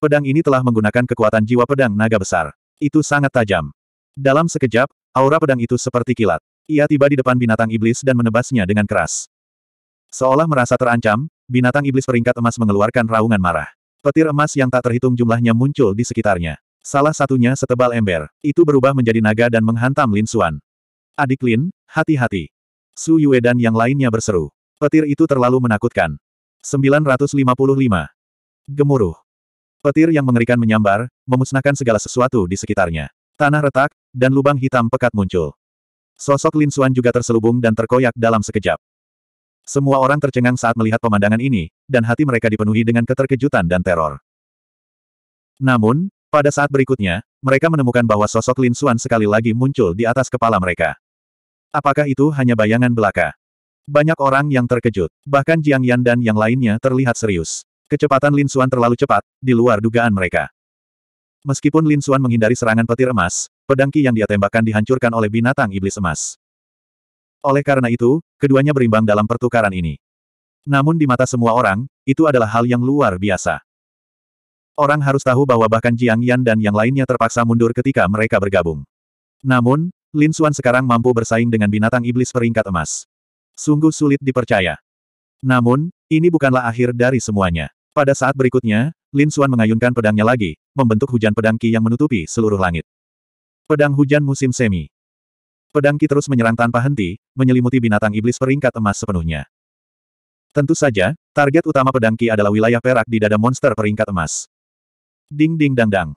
Pedang ini telah menggunakan kekuatan jiwa pedang naga besar. Itu sangat tajam. Dalam sekejap, aura pedang itu seperti kilat. Ia tiba di depan binatang iblis dan menebasnya dengan keras. Seolah merasa terancam, binatang iblis peringkat emas mengeluarkan raungan marah. Petir emas yang tak terhitung jumlahnya muncul di sekitarnya. Salah satunya setebal ember. Itu berubah menjadi naga dan menghantam Lin Suan. Adik Lin, hati-hati. Su Yue dan yang lainnya berseru. Petir itu terlalu menakutkan. 955. Gemuruh. Petir yang mengerikan menyambar, memusnahkan segala sesuatu di sekitarnya. Tanah retak, dan lubang hitam pekat muncul. Sosok Lin Suan juga terselubung dan terkoyak dalam sekejap. Semua orang tercengang saat melihat pemandangan ini, dan hati mereka dipenuhi dengan keterkejutan dan teror. Namun, pada saat berikutnya, mereka menemukan bahwa sosok Lin Xuan sekali lagi muncul di atas kepala mereka. Apakah itu hanya bayangan belaka? Banyak orang yang terkejut, bahkan Jiang Yan dan yang lainnya terlihat serius. Kecepatan Lin Xuan terlalu cepat, di luar dugaan mereka. Meskipun Lin Xuan menghindari serangan petir emas, pedangki yang dia tembakkan dihancurkan oleh binatang iblis emas. Oleh karena itu, keduanya berimbang dalam pertukaran ini. Namun di mata semua orang, itu adalah hal yang luar biasa. Orang harus tahu bahwa bahkan Jiang Yan dan yang lainnya terpaksa mundur ketika mereka bergabung. Namun, Lin Xuan sekarang mampu bersaing dengan binatang iblis peringkat emas. Sungguh sulit dipercaya. Namun, ini bukanlah akhir dari semuanya. Pada saat berikutnya, Lin Xuan mengayunkan pedangnya lagi, membentuk hujan pedang Qi yang menutupi seluruh langit. Pedang hujan musim semi. Pedang Ki terus menyerang tanpa henti, menyelimuti binatang iblis peringkat emas sepenuhnya. Tentu saja, target utama pedang Ki adalah wilayah perak di dada monster peringkat emas. Ding ding dang dang.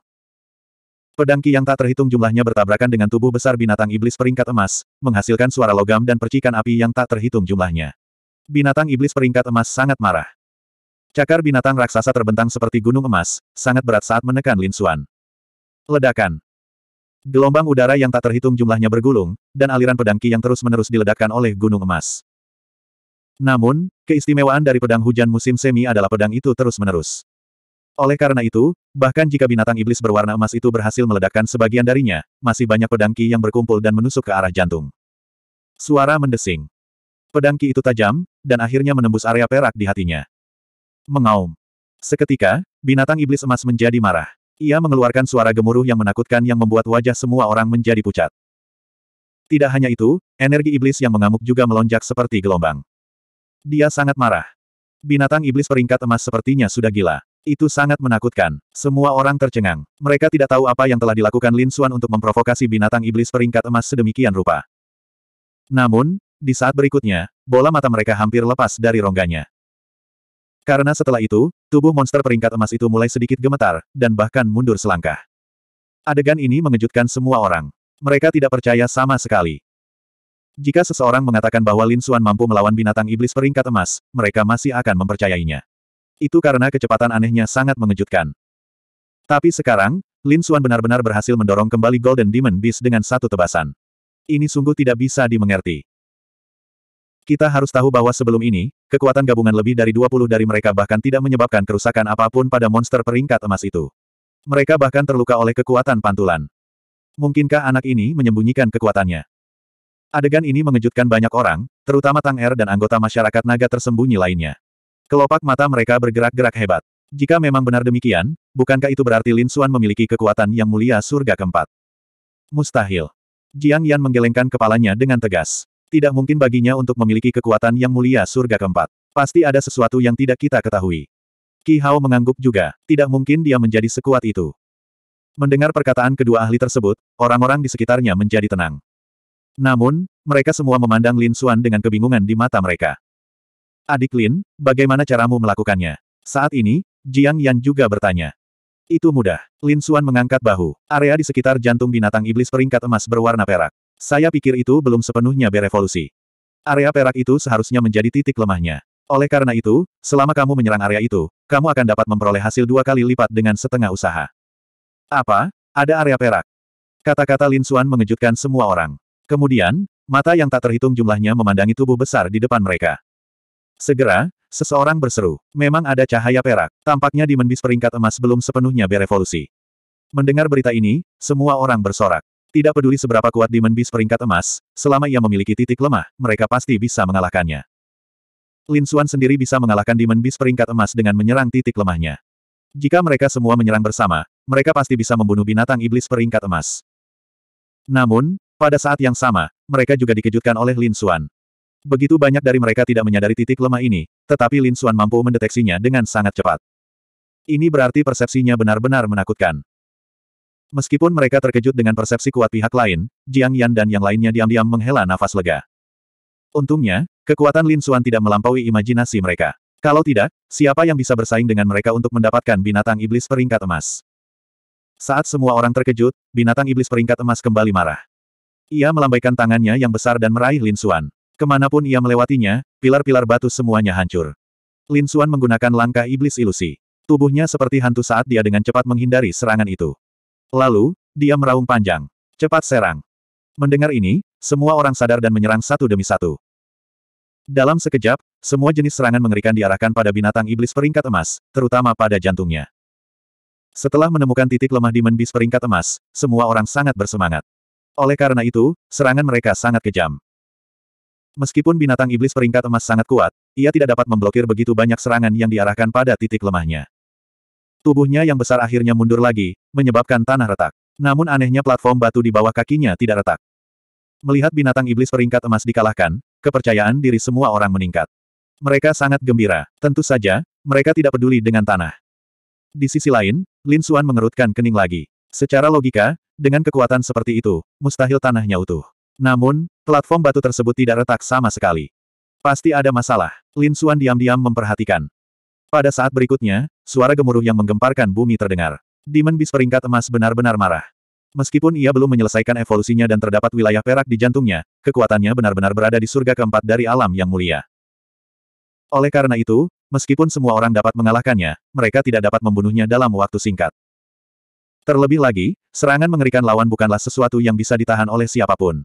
Pedang Ki yang tak terhitung jumlahnya bertabrakan dengan tubuh besar binatang iblis peringkat emas, menghasilkan suara logam dan percikan api yang tak terhitung jumlahnya. Binatang iblis peringkat emas sangat marah. Cakar binatang raksasa terbentang seperti gunung emas, sangat berat saat menekan Lin Xuan. Ledakan. Gelombang udara yang tak terhitung jumlahnya bergulung, dan aliran pedang ki yang terus-menerus diledakkan oleh gunung emas. Namun, keistimewaan dari pedang hujan musim semi adalah pedang itu terus-menerus. Oleh karena itu, bahkan jika binatang iblis berwarna emas itu berhasil meledakkan sebagian darinya, masih banyak pedang ki yang berkumpul dan menusuk ke arah jantung. Suara mendesing. Pedang ki itu tajam, dan akhirnya menembus area perak di hatinya. Mengaum. Seketika, binatang iblis emas menjadi marah. Ia mengeluarkan suara gemuruh yang menakutkan yang membuat wajah semua orang menjadi pucat. Tidak hanya itu, energi iblis yang mengamuk juga melonjak seperti gelombang. Dia sangat marah. Binatang iblis peringkat emas sepertinya sudah gila. Itu sangat menakutkan. Semua orang tercengang. Mereka tidak tahu apa yang telah dilakukan Lin Xuan untuk memprovokasi binatang iblis peringkat emas sedemikian rupa. Namun, di saat berikutnya, bola mata mereka hampir lepas dari rongganya. Karena setelah itu, tubuh monster peringkat emas itu mulai sedikit gemetar, dan bahkan mundur selangkah. Adegan ini mengejutkan semua orang. Mereka tidak percaya sama sekali. Jika seseorang mengatakan bahwa Lin Xuan mampu melawan binatang iblis peringkat emas, mereka masih akan mempercayainya. Itu karena kecepatan anehnya sangat mengejutkan. Tapi sekarang, Lin Xuan benar-benar berhasil mendorong kembali Golden Demon Beast dengan satu tebasan. Ini sungguh tidak bisa dimengerti. Kita harus tahu bahwa sebelum ini, kekuatan gabungan lebih dari 20 dari mereka bahkan tidak menyebabkan kerusakan apapun pada monster peringkat emas itu. Mereka bahkan terluka oleh kekuatan pantulan. Mungkinkah anak ini menyembunyikan kekuatannya? Adegan ini mengejutkan banyak orang, terutama Tang Er dan anggota masyarakat naga tersembunyi lainnya. Kelopak mata mereka bergerak-gerak hebat. Jika memang benar demikian, bukankah itu berarti Lin Xuan memiliki kekuatan yang mulia surga keempat? Mustahil. Jiang Yan menggelengkan kepalanya dengan tegas. Tidak mungkin baginya untuk memiliki kekuatan yang mulia surga keempat. Pasti ada sesuatu yang tidak kita ketahui. Ki Hao mengangguk juga. Tidak mungkin dia menjadi sekuat itu. Mendengar perkataan kedua ahli tersebut, orang-orang di sekitarnya menjadi tenang. Namun, mereka semua memandang Lin Xuan dengan kebingungan di mata mereka. Adik Lin, bagaimana caramu melakukannya? Saat ini, Jiang Yan juga bertanya. Itu mudah. Lin Xuan mengangkat bahu. Area di sekitar jantung binatang iblis peringkat emas berwarna perak. Saya pikir itu belum sepenuhnya berevolusi. Area perak itu seharusnya menjadi titik lemahnya. Oleh karena itu, selama kamu menyerang area itu, kamu akan dapat memperoleh hasil dua kali lipat dengan setengah usaha. Apa? Ada area perak. Kata-kata Lin Xuan mengejutkan semua orang. Kemudian, mata yang tak terhitung jumlahnya memandangi tubuh besar di depan mereka. Segera, seseorang berseru, memang ada cahaya perak, tampaknya di menbis peringkat emas belum sepenuhnya berevolusi. Mendengar berita ini, semua orang bersorak. Tidak peduli seberapa kuat Demon Beast peringkat emas, selama ia memiliki titik lemah, mereka pasti bisa mengalahkannya. Lin Xuan sendiri bisa mengalahkan Demon Beast peringkat emas dengan menyerang titik lemahnya. Jika mereka semua menyerang bersama, mereka pasti bisa membunuh binatang iblis peringkat emas. Namun, pada saat yang sama, mereka juga dikejutkan oleh Lin Xuan. Begitu banyak dari mereka tidak menyadari titik lemah ini, tetapi Lin Xuan mampu mendeteksinya dengan sangat cepat. Ini berarti persepsinya benar-benar menakutkan. Meskipun mereka terkejut dengan persepsi kuat pihak lain, Jiang Yan dan yang lainnya diam-diam menghela nafas lega. Untungnya, kekuatan Lin Suan tidak melampaui imajinasi mereka. Kalau tidak, siapa yang bisa bersaing dengan mereka untuk mendapatkan binatang iblis peringkat emas? Saat semua orang terkejut, binatang iblis peringkat emas kembali marah. Ia melambaikan tangannya yang besar dan meraih Lin Xuan. Kemanapun ia melewatinya, pilar-pilar batu semuanya hancur. Lin Suan menggunakan langkah iblis ilusi. Tubuhnya seperti hantu saat dia dengan cepat menghindari serangan itu. Lalu, dia meraung panjang. Cepat serang. Mendengar ini, semua orang sadar dan menyerang satu demi satu. Dalam sekejap, semua jenis serangan mengerikan diarahkan pada binatang iblis peringkat emas, terutama pada jantungnya. Setelah menemukan titik lemah di menbis peringkat emas, semua orang sangat bersemangat. Oleh karena itu, serangan mereka sangat kejam. Meskipun binatang iblis peringkat emas sangat kuat, ia tidak dapat memblokir begitu banyak serangan yang diarahkan pada titik lemahnya. Tubuhnya yang besar akhirnya mundur lagi, menyebabkan tanah retak. Namun anehnya platform batu di bawah kakinya tidak retak. Melihat binatang iblis peringkat emas dikalahkan, kepercayaan diri semua orang meningkat. Mereka sangat gembira. Tentu saja, mereka tidak peduli dengan tanah. Di sisi lain, Lin Suan mengerutkan kening lagi. Secara logika, dengan kekuatan seperti itu, mustahil tanahnya utuh. Namun, platform batu tersebut tidak retak sama sekali. Pasti ada masalah. Lin Suan diam-diam memperhatikan. Pada saat berikutnya, suara gemuruh yang menggemparkan bumi terdengar. Demon Beast peringkat emas benar-benar marah. Meskipun ia belum menyelesaikan evolusinya dan terdapat wilayah perak di jantungnya, kekuatannya benar-benar berada di surga keempat dari alam yang mulia. Oleh karena itu, meskipun semua orang dapat mengalahkannya, mereka tidak dapat membunuhnya dalam waktu singkat. Terlebih lagi, serangan mengerikan lawan bukanlah sesuatu yang bisa ditahan oleh siapapun.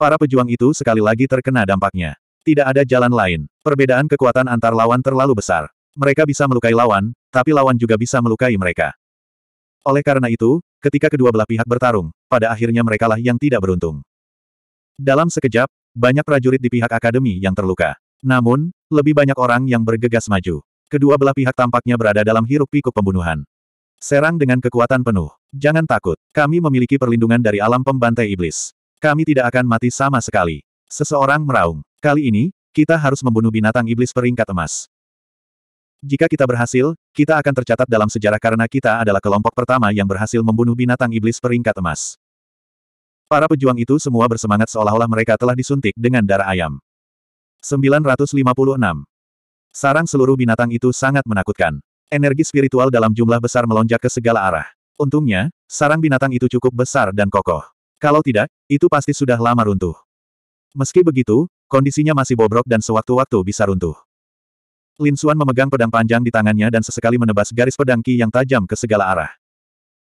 Para pejuang itu sekali lagi terkena dampaknya. Tidak ada jalan lain. Perbedaan kekuatan antar lawan terlalu besar. Mereka bisa melukai lawan, tapi lawan juga bisa melukai mereka. Oleh karena itu, ketika kedua belah pihak bertarung, pada akhirnya merekalah yang tidak beruntung. Dalam sekejap, banyak prajurit di pihak akademi yang terluka. Namun, lebih banyak orang yang bergegas maju. Kedua belah pihak tampaknya berada dalam hiruk pikuk pembunuhan. Serang dengan kekuatan penuh. Jangan takut, kami memiliki perlindungan dari alam pembantai iblis. Kami tidak akan mati sama sekali. Seseorang meraung. Kali ini, kita harus membunuh binatang iblis peringkat emas. Jika kita berhasil, kita akan tercatat dalam sejarah karena kita adalah kelompok pertama yang berhasil membunuh binatang iblis peringkat emas. Para pejuang itu semua bersemangat seolah-olah mereka telah disuntik dengan darah ayam. 956. Sarang seluruh binatang itu sangat menakutkan. Energi spiritual dalam jumlah besar melonjak ke segala arah. Untungnya, sarang binatang itu cukup besar dan kokoh. Kalau tidak, itu pasti sudah lama runtuh. Meski begitu, kondisinya masih bobrok dan sewaktu-waktu bisa runtuh. Lin Suan memegang pedang panjang di tangannya dan sesekali menebas garis pedang Qi yang tajam ke segala arah.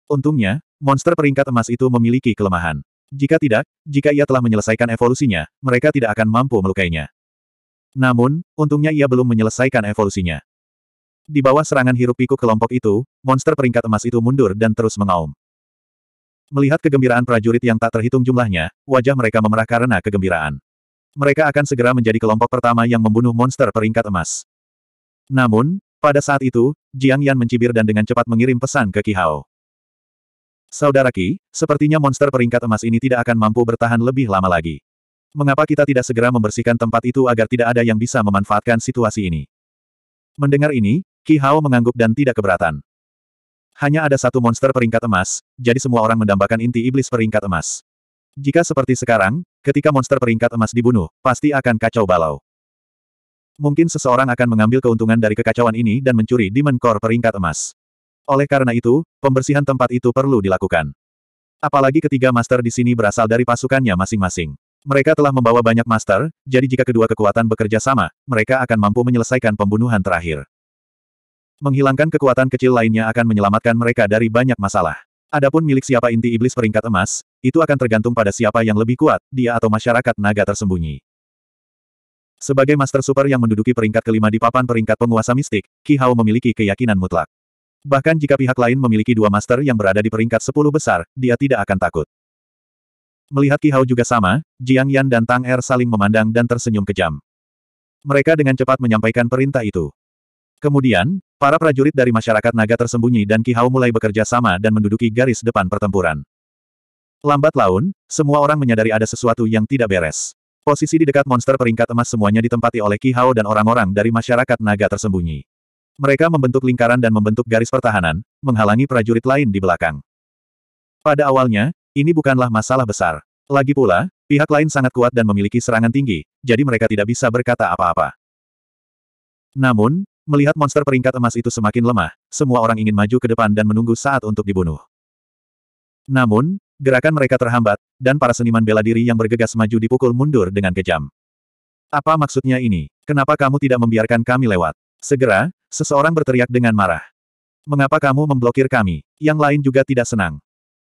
Untungnya, monster peringkat emas itu memiliki kelemahan. Jika tidak, jika ia telah menyelesaikan evolusinya, mereka tidak akan mampu melukainya. Namun, untungnya ia belum menyelesaikan evolusinya. Di bawah serangan hirup pikuk kelompok itu, monster peringkat emas itu mundur dan terus mengaum. Melihat kegembiraan prajurit yang tak terhitung jumlahnya, wajah mereka memerah karena kegembiraan. Mereka akan segera menjadi kelompok pertama yang membunuh monster peringkat emas. Namun, pada saat itu, Jiang Yan mencibir dan dengan cepat mengirim pesan ke Hao Saudara Ki, sepertinya monster peringkat emas ini tidak akan mampu bertahan lebih lama lagi. Mengapa kita tidak segera membersihkan tempat itu agar tidak ada yang bisa memanfaatkan situasi ini? Mendengar ini, Ki Hao mengangguk dan tidak keberatan. Hanya ada satu monster peringkat emas, jadi semua orang mendambakan inti iblis peringkat emas. Jika seperti sekarang, ketika monster peringkat emas dibunuh, pasti akan kacau balau. Mungkin seseorang akan mengambil keuntungan dari kekacauan ini dan mencuri Demon Core peringkat emas. Oleh karena itu, pembersihan tempat itu perlu dilakukan. Apalagi ketiga master di sini berasal dari pasukannya masing-masing. Mereka telah membawa banyak master, jadi jika kedua kekuatan bekerja sama, mereka akan mampu menyelesaikan pembunuhan terakhir. Menghilangkan kekuatan kecil lainnya akan menyelamatkan mereka dari banyak masalah. Adapun milik siapa inti iblis peringkat emas, itu akan tergantung pada siapa yang lebih kuat, dia atau masyarakat naga tersembunyi. Sebagai Master Super yang menduduki peringkat kelima di papan peringkat penguasa mistik, Ki Hao memiliki keyakinan mutlak. Bahkan jika pihak lain memiliki dua Master yang berada di peringkat sepuluh besar, dia tidak akan takut. Melihat Ki Hao juga sama, Jiang Yan dan Tang Er saling memandang dan tersenyum kejam. Mereka dengan cepat menyampaikan perintah itu. Kemudian, para prajurit dari masyarakat naga tersembunyi dan Ki Hao mulai bekerja sama dan menduduki garis depan pertempuran. Lambat laun, semua orang menyadari ada sesuatu yang tidak beres. Posisi di dekat monster peringkat emas semuanya ditempati oleh Ki Hao dan orang-orang dari masyarakat naga tersembunyi. Mereka membentuk lingkaran dan membentuk garis pertahanan, menghalangi prajurit lain di belakang. Pada awalnya, ini bukanlah masalah besar. Lagi pula, pihak lain sangat kuat dan memiliki serangan tinggi, jadi mereka tidak bisa berkata apa-apa. Namun, melihat monster peringkat emas itu semakin lemah, semua orang ingin maju ke depan dan menunggu saat untuk dibunuh. Namun, Gerakan mereka terhambat, dan para seniman bela diri yang bergegas maju dipukul mundur dengan kejam. Apa maksudnya ini? Kenapa kamu tidak membiarkan kami lewat? Segera, seseorang berteriak dengan marah. Mengapa kamu memblokir kami? Yang lain juga tidak senang.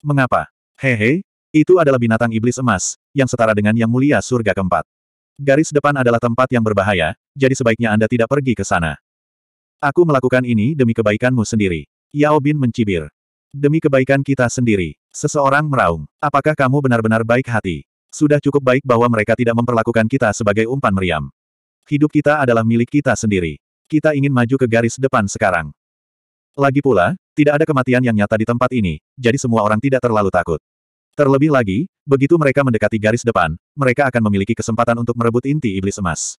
Mengapa? Hehe, itu adalah binatang iblis emas, yang setara dengan yang mulia surga keempat. Garis depan adalah tempat yang berbahaya, jadi sebaiknya Anda tidak pergi ke sana. Aku melakukan ini demi kebaikanmu sendiri. Yao Bin mencibir. Demi kebaikan kita sendiri. Seseorang meraung. Apakah kamu benar-benar baik hati? Sudah cukup baik bahwa mereka tidak memperlakukan kita sebagai umpan meriam. Hidup kita adalah milik kita sendiri. Kita ingin maju ke garis depan sekarang. Lagi pula, tidak ada kematian yang nyata di tempat ini, jadi semua orang tidak terlalu takut. Terlebih lagi, begitu mereka mendekati garis depan, mereka akan memiliki kesempatan untuk merebut inti iblis emas.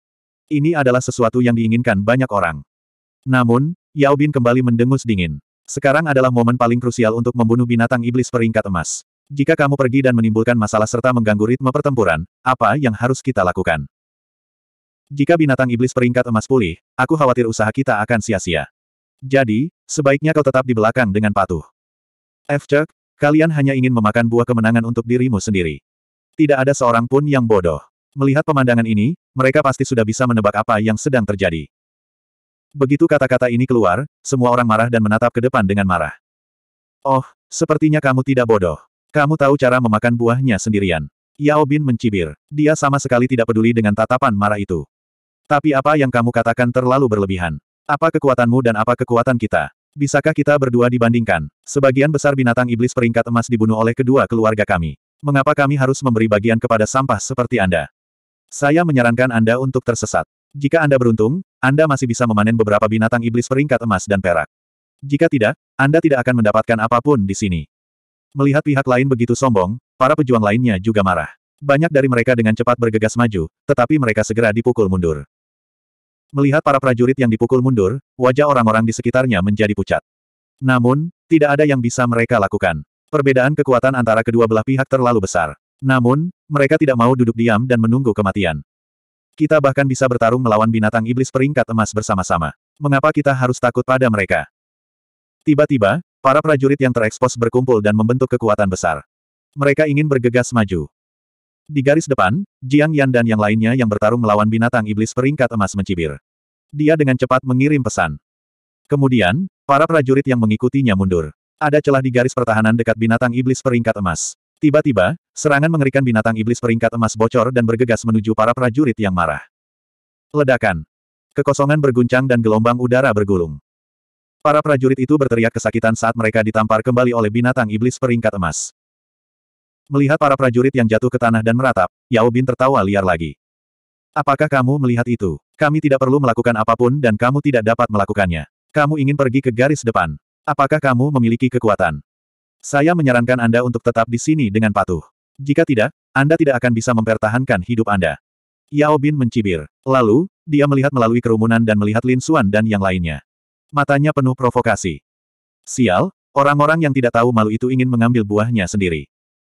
Ini adalah sesuatu yang diinginkan banyak orang. Namun, Yao Bin kembali mendengus dingin. Sekarang adalah momen paling krusial untuk membunuh binatang iblis peringkat emas. Jika kamu pergi dan menimbulkan masalah serta mengganggu ritme pertempuran, apa yang harus kita lakukan? Jika binatang iblis peringkat emas pulih, aku khawatir usaha kita akan sia-sia. Jadi, sebaiknya kau tetap di belakang dengan patuh. F. Chuck, kalian hanya ingin memakan buah kemenangan untuk dirimu sendiri. Tidak ada seorang pun yang bodoh. Melihat pemandangan ini, mereka pasti sudah bisa menebak apa yang sedang terjadi. Begitu kata-kata ini keluar, semua orang marah dan menatap ke depan dengan marah. Oh, sepertinya kamu tidak bodoh. Kamu tahu cara memakan buahnya sendirian. Yao Bin mencibir. Dia sama sekali tidak peduli dengan tatapan marah itu. Tapi apa yang kamu katakan terlalu berlebihan. Apa kekuatanmu dan apa kekuatan kita? Bisakah kita berdua dibandingkan? Sebagian besar binatang iblis peringkat emas dibunuh oleh kedua keluarga kami. Mengapa kami harus memberi bagian kepada sampah seperti Anda? Saya menyarankan Anda untuk tersesat. Jika Anda beruntung, anda masih bisa memanen beberapa binatang iblis peringkat emas dan perak. Jika tidak, Anda tidak akan mendapatkan apapun di sini. Melihat pihak lain begitu sombong, para pejuang lainnya juga marah. Banyak dari mereka dengan cepat bergegas maju, tetapi mereka segera dipukul mundur. Melihat para prajurit yang dipukul mundur, wajah orang-orang di sekitarnya menjadi pucat. Namun, tidak ada yang bisa mereka lakukan. Perbedaan kekuatan antara kedua belah pihak terlalu besar. Namun, mereka tidak mau duduk diam dan menunggu kematian. Kita bahkan bisa bertarung melawan binatang iblis peringkat emas bersama-sama. Mengapa kita harus takut pada mereka? Tiba-tiba, para prajurit yang terekspos berkumpul dan membentuk kekuatan besar. Mereka ingin bergegas maju. Di garis depan, Jiang Yan dan yang lainnya yang bertarung melawan binatang iblis peringkat emas mencibir. Dia dengan cepat mengirim pesan. Kemudian, para prajurit yang mengikutinya mundur. Ada celah di garis pertahanan dekat binatang iblis peringkat emas. Tiba-tiba, serangan mengerikan binatang iblis peringkat emas bocor dan bergegas menuju para prajurit yang marah. Ledakan. Kekosongan berguncang dan gelombang udara bergulung. Para prajurit itu berteriak kesakitan saat mereka ditampar kembali oleh binatang iblis peringkat emas. Melihat para prajurit yang jatuh ke tanah dan meratap, Yao Bin tertawa liar lagi. Apakah kamu melihat itu? Kami tidak perlu melakukan apapun dan kamu tidak dapat melakukannya. Kamu ingin pergi ke garis depan. Apakah kamu memiliki kekuatan? Saya menyarankan Anda untuk tetap di sini dengan patuh. Jika tidak, Anda tidak akan bisa mempertahankan hidup Anda. Yao Bin mencibir. Lalu, dia melihat melalui kerumunan dan melihat Lin Xuan dan yang lainnya. Matanya penuh provokasi. Sial, orang-orang yang tidak tahu malu itu ingin mengambil buahnya sendiri.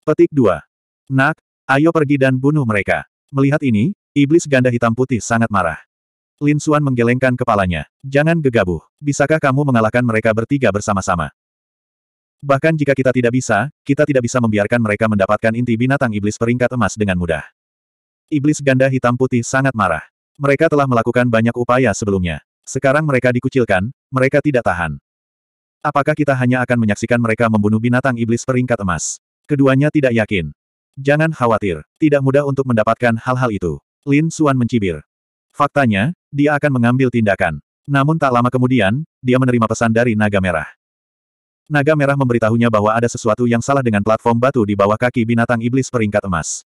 Petik 2. Nak, ayo pergi dan bunuh mereka. Melihat ini, iblis ganda hitam putih sangat marah. Lin Xuan menggelengkan kepalanya. Jangan gegabah. Bisakah kamu mengalahkan mereka bertiga bersama-sama? Bahkan jika kita tidak bisa, kita tidak bisa membiarkan mereka mendapatkan inti binatang iblis peringkat emas dengan mudah. Iblis ganda hitam putih sangat marah. Mereka telah melakukan banyak upaya sebelumnya. Sekarang mereka dikucilkan, mereka tidak tahan. Apakah kita hanya akan menyaksikan mereka membunuh binatang iblis peringkat emas? Keduanya tidak yakin. Jangan khawatir, tidak mudah untuk mendapatkan hal-hal itu. Lin Suan mencibir. Faktanya, dia akan mengambil tindakan. Namun tak lama kemudian, dia menerima pesan dari naga merah. Naga merah memberitahunya bahwa ada sesuatu yang salah dengan platform batu di bawah kaki binatang iblis peringkat emas.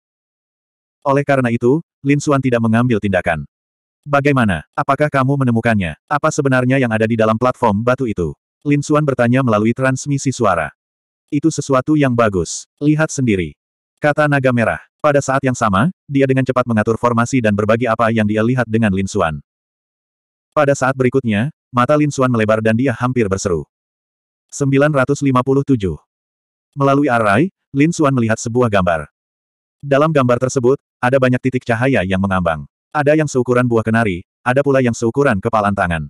Oleh karena itu, Lin Xuan tidak mengambil tindakan. Bagaimana? Apakah kamu menemukannya? Apa sebenarnya yang ada di dalam platform batu itu? Lin Xuan bertanya melalui transmisi suara. Itu sesuatu yang bagus. Lihat sendiri. Kata naga merah. Pada saat yang sama, dia dengan cepat mengatur formasi dan berbagi apa yang dia lihat dengan Lin Xuan. Pada saat berikutnya, mata Lin Xuan melebar dan dia hampir berseru. 957. Melalui arai, Lin Xuan melihat sebuah gambar. Dalam gambar tersebut, ada banyak titik cahaya yang mengambang. Ada yang seukuran buah kenari, ada pula yang seukuran kepalan tangan.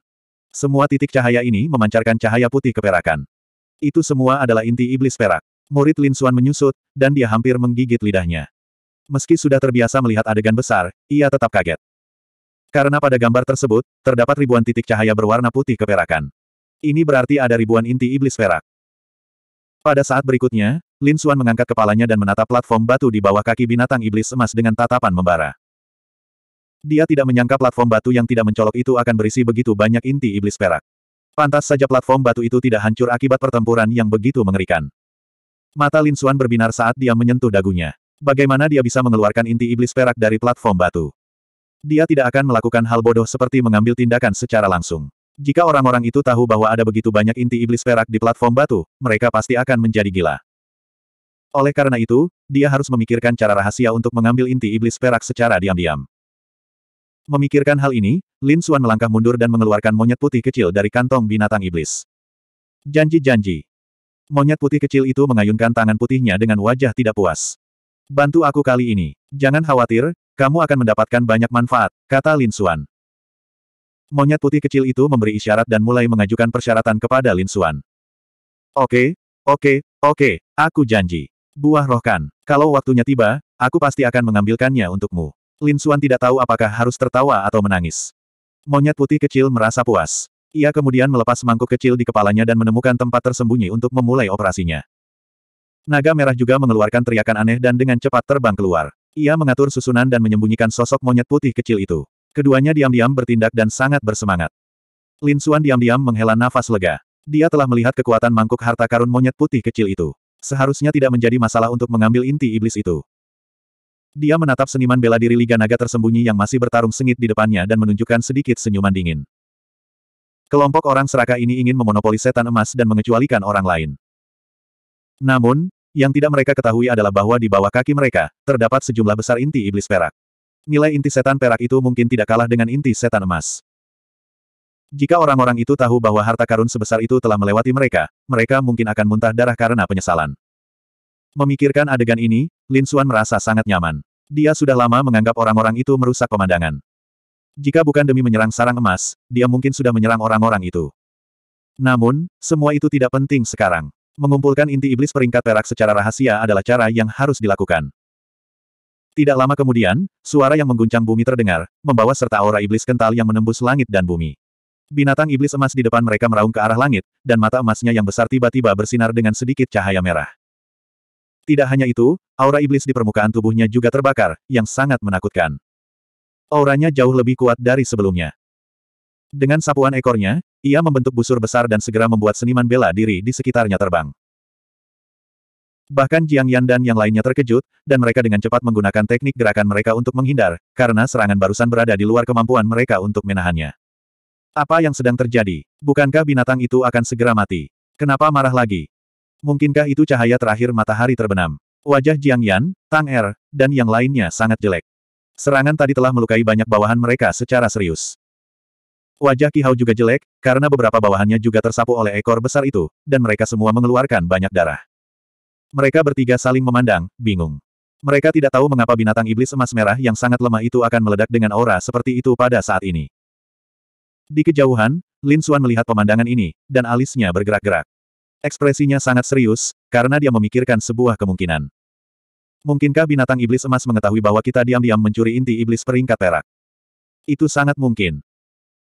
Semua titik cahaya ini memancarkan cahaya putih keperakan. Itu semua adalah inti iblis perak. Murid Lin Xuan menyusut, dan dia hampir menggigit lidahnya. Meski sudah terbiasa melihat adegan besar, ia tetap kaget. Karena pada gambar tersebut, terdapat ribuan titik cahaya berwarna putih keperakan. Ini berarti ada ribuan inti iblis perak. Pada saat berikutnya, Lin Xuan mengangkat kepalanya dan menatap platform batu di bawah kaki binatang iblis emas dengan tatapan membara. Dia tidak menyangka platform batu yang tidak mencolok itu akan berisi begitu banyak inti iblis perak. Pantas saja platform batu itu tidak hancur akibat pertempuran yang begitu mengerikan. Mata Lin Xuan berbinar saat dia menyentuh dagunya. Bagaimana dia bisa mengeluarkan inti iblis perak dari platform batu? Dia tidak akan melakukan hal bodoh seperti mengambil tindakan secara langsung. Jika orang-orang itu tahu bahwa ada begitu banyak inti iblis perak di platform batu, mereka pasti akan menjadi gila. Oleh karena itu, dia harus memikirkan cara rahasia untuk mengambil inti iblis perak secara diam-diam. Memikirkan hal ini, Lin Xuan melangkah mundur dan mengeluarkan monyet putih kecil dari kantong binatang iblis. Janji-janji. Monyet putih kecil itu mengayunkan tangan putihnya dengan wajah tidak puas. Bantu aku kali ini. Jangan khawatir, kamu akan mendapatkan banyak manfaat, kata Lin Xuan. Monyet putih kecil itu memberi isyarat dan mulai mengajukan persyaratan kepada Lin Xuan. Oke, oke, oke, aku janji. Buah rohkan, kalau waktunya tiba, aku pasti akan mengambilkannya untukmu. Lin Xuan tidak tahu apakah harus tertawa atau menangis. Monyet putih kecil merasa puas. Ia kemudian melepas mangkuk kecil di kepalanya dan menemukan tempat tersembunyi untuk memulai operasinya. Naga merah juga mengeluarkan teriakan aneh dan dengan cepat terbang keluar. Ia mengatur susunan dan menyembunyikan sosok monyet putih kecil itu. Keduanya diam-diam bertindak dan sangat bersemangat. Lin Xuan diam-diam menghela nafas lega. Dia telah melihat kekuatan mangkuk harta karun monyet putih kecil itu. Seharusnya tidak menjadi masalah untuk mengambil inti iblis itu. Dia menatap seniman bela diri Liga Naga tersembunyi yang masih bertarung sengit di depannya dan menunjukkan sedikit senyuman dingin. Kelompok orang seraka ini ingin memonopoli setan emas dan mengecualikan orang lain. Namun, yang tidak mereka ketahui adalah bahwa di bawah kaki mereka, terdapat sejumlah besar inti iblis perak. Nilai inti setan perak itu mungkin tidak kalah dengan inti setan emas. Jika orang-orang itu tahu bahwa harta karun sebesar itu telah melewati mereka, mereka mungkin akan muntah darah karena penyesalan. Memikirkan adegan ini, Lin Xuan merasa sangat nyaman. Dia sudah lama menganggap orang-orang itu merusak pemandangan. Jika bukan demi menyerang sarang emas, dia mungkin sudah menyerang orang-orang itu. Namun, semua itu tidak penting sekarang. Mengumpulkan inti iblis peringkat perak secara rahasia adalah cara yang harus dilakukan. Tidak lama kemudian, suara yang mengguncang bumi terdengar, membawa serta aura iblis kental yang menembus langit dan bumi. Binatang iblis emas di depan mereka meraung ke arah langit, dan mata emasnya yang besar tiba-tiba bersinar dengan sedikit cahaya merah. Tidak hanya itu, aura iblis di permukaan tubuhnya juga terbakar, yang sangat menakutkan. Auranya jauh lebih kuat dari sebelumnya. Dengan sapuan ekornya, ia membentuk busur besar dan segera membuat seniman bela diri di sekitarnya terbang. Bahkan Jiang Yan dan yang lainnya terkejut, dan mereka dengan cepat menggunakan teknik gerakan mereka untuk menghindar, karena serangan barusan berada di luar kemampuan mereka untuk menahannya. Apa yang sedang terjadi? Bukankah binatang itu akan segera mati? Kenapa marah lagi? Mungkinkah itu cahaya terakhir matahari terbenam? Wajah Jiang Yan, Tang Er, dan yang lainnya sangat jelek. Serangan tadi telah melukai banyak bawahan mereka secara serius. Wajah Hao juga jelek, karena beberapa bawahannya juga tersapu oleh ekor besar itu, dan mereka semua mengeluarkan banyak darah. Mereka bertiga saling memandang, bingung. Mereka tidak tahu mengapa binatang iblis emas merah yang sangat lemah itu akan meledak dengan aura seperti itu pada saat ini. Di kejauhan, Lin Xuan melihat pemandangan ini, dan alisnya bergerak-gerak. Ekspresinya sangat serius, karena dia memikirkan sebuah kemungkinan. Mungkinkah binatang iblis emas mengetahui bahwa kita diam-diam mencuri inti iblis peringkat perak? Itu sangat mungkin.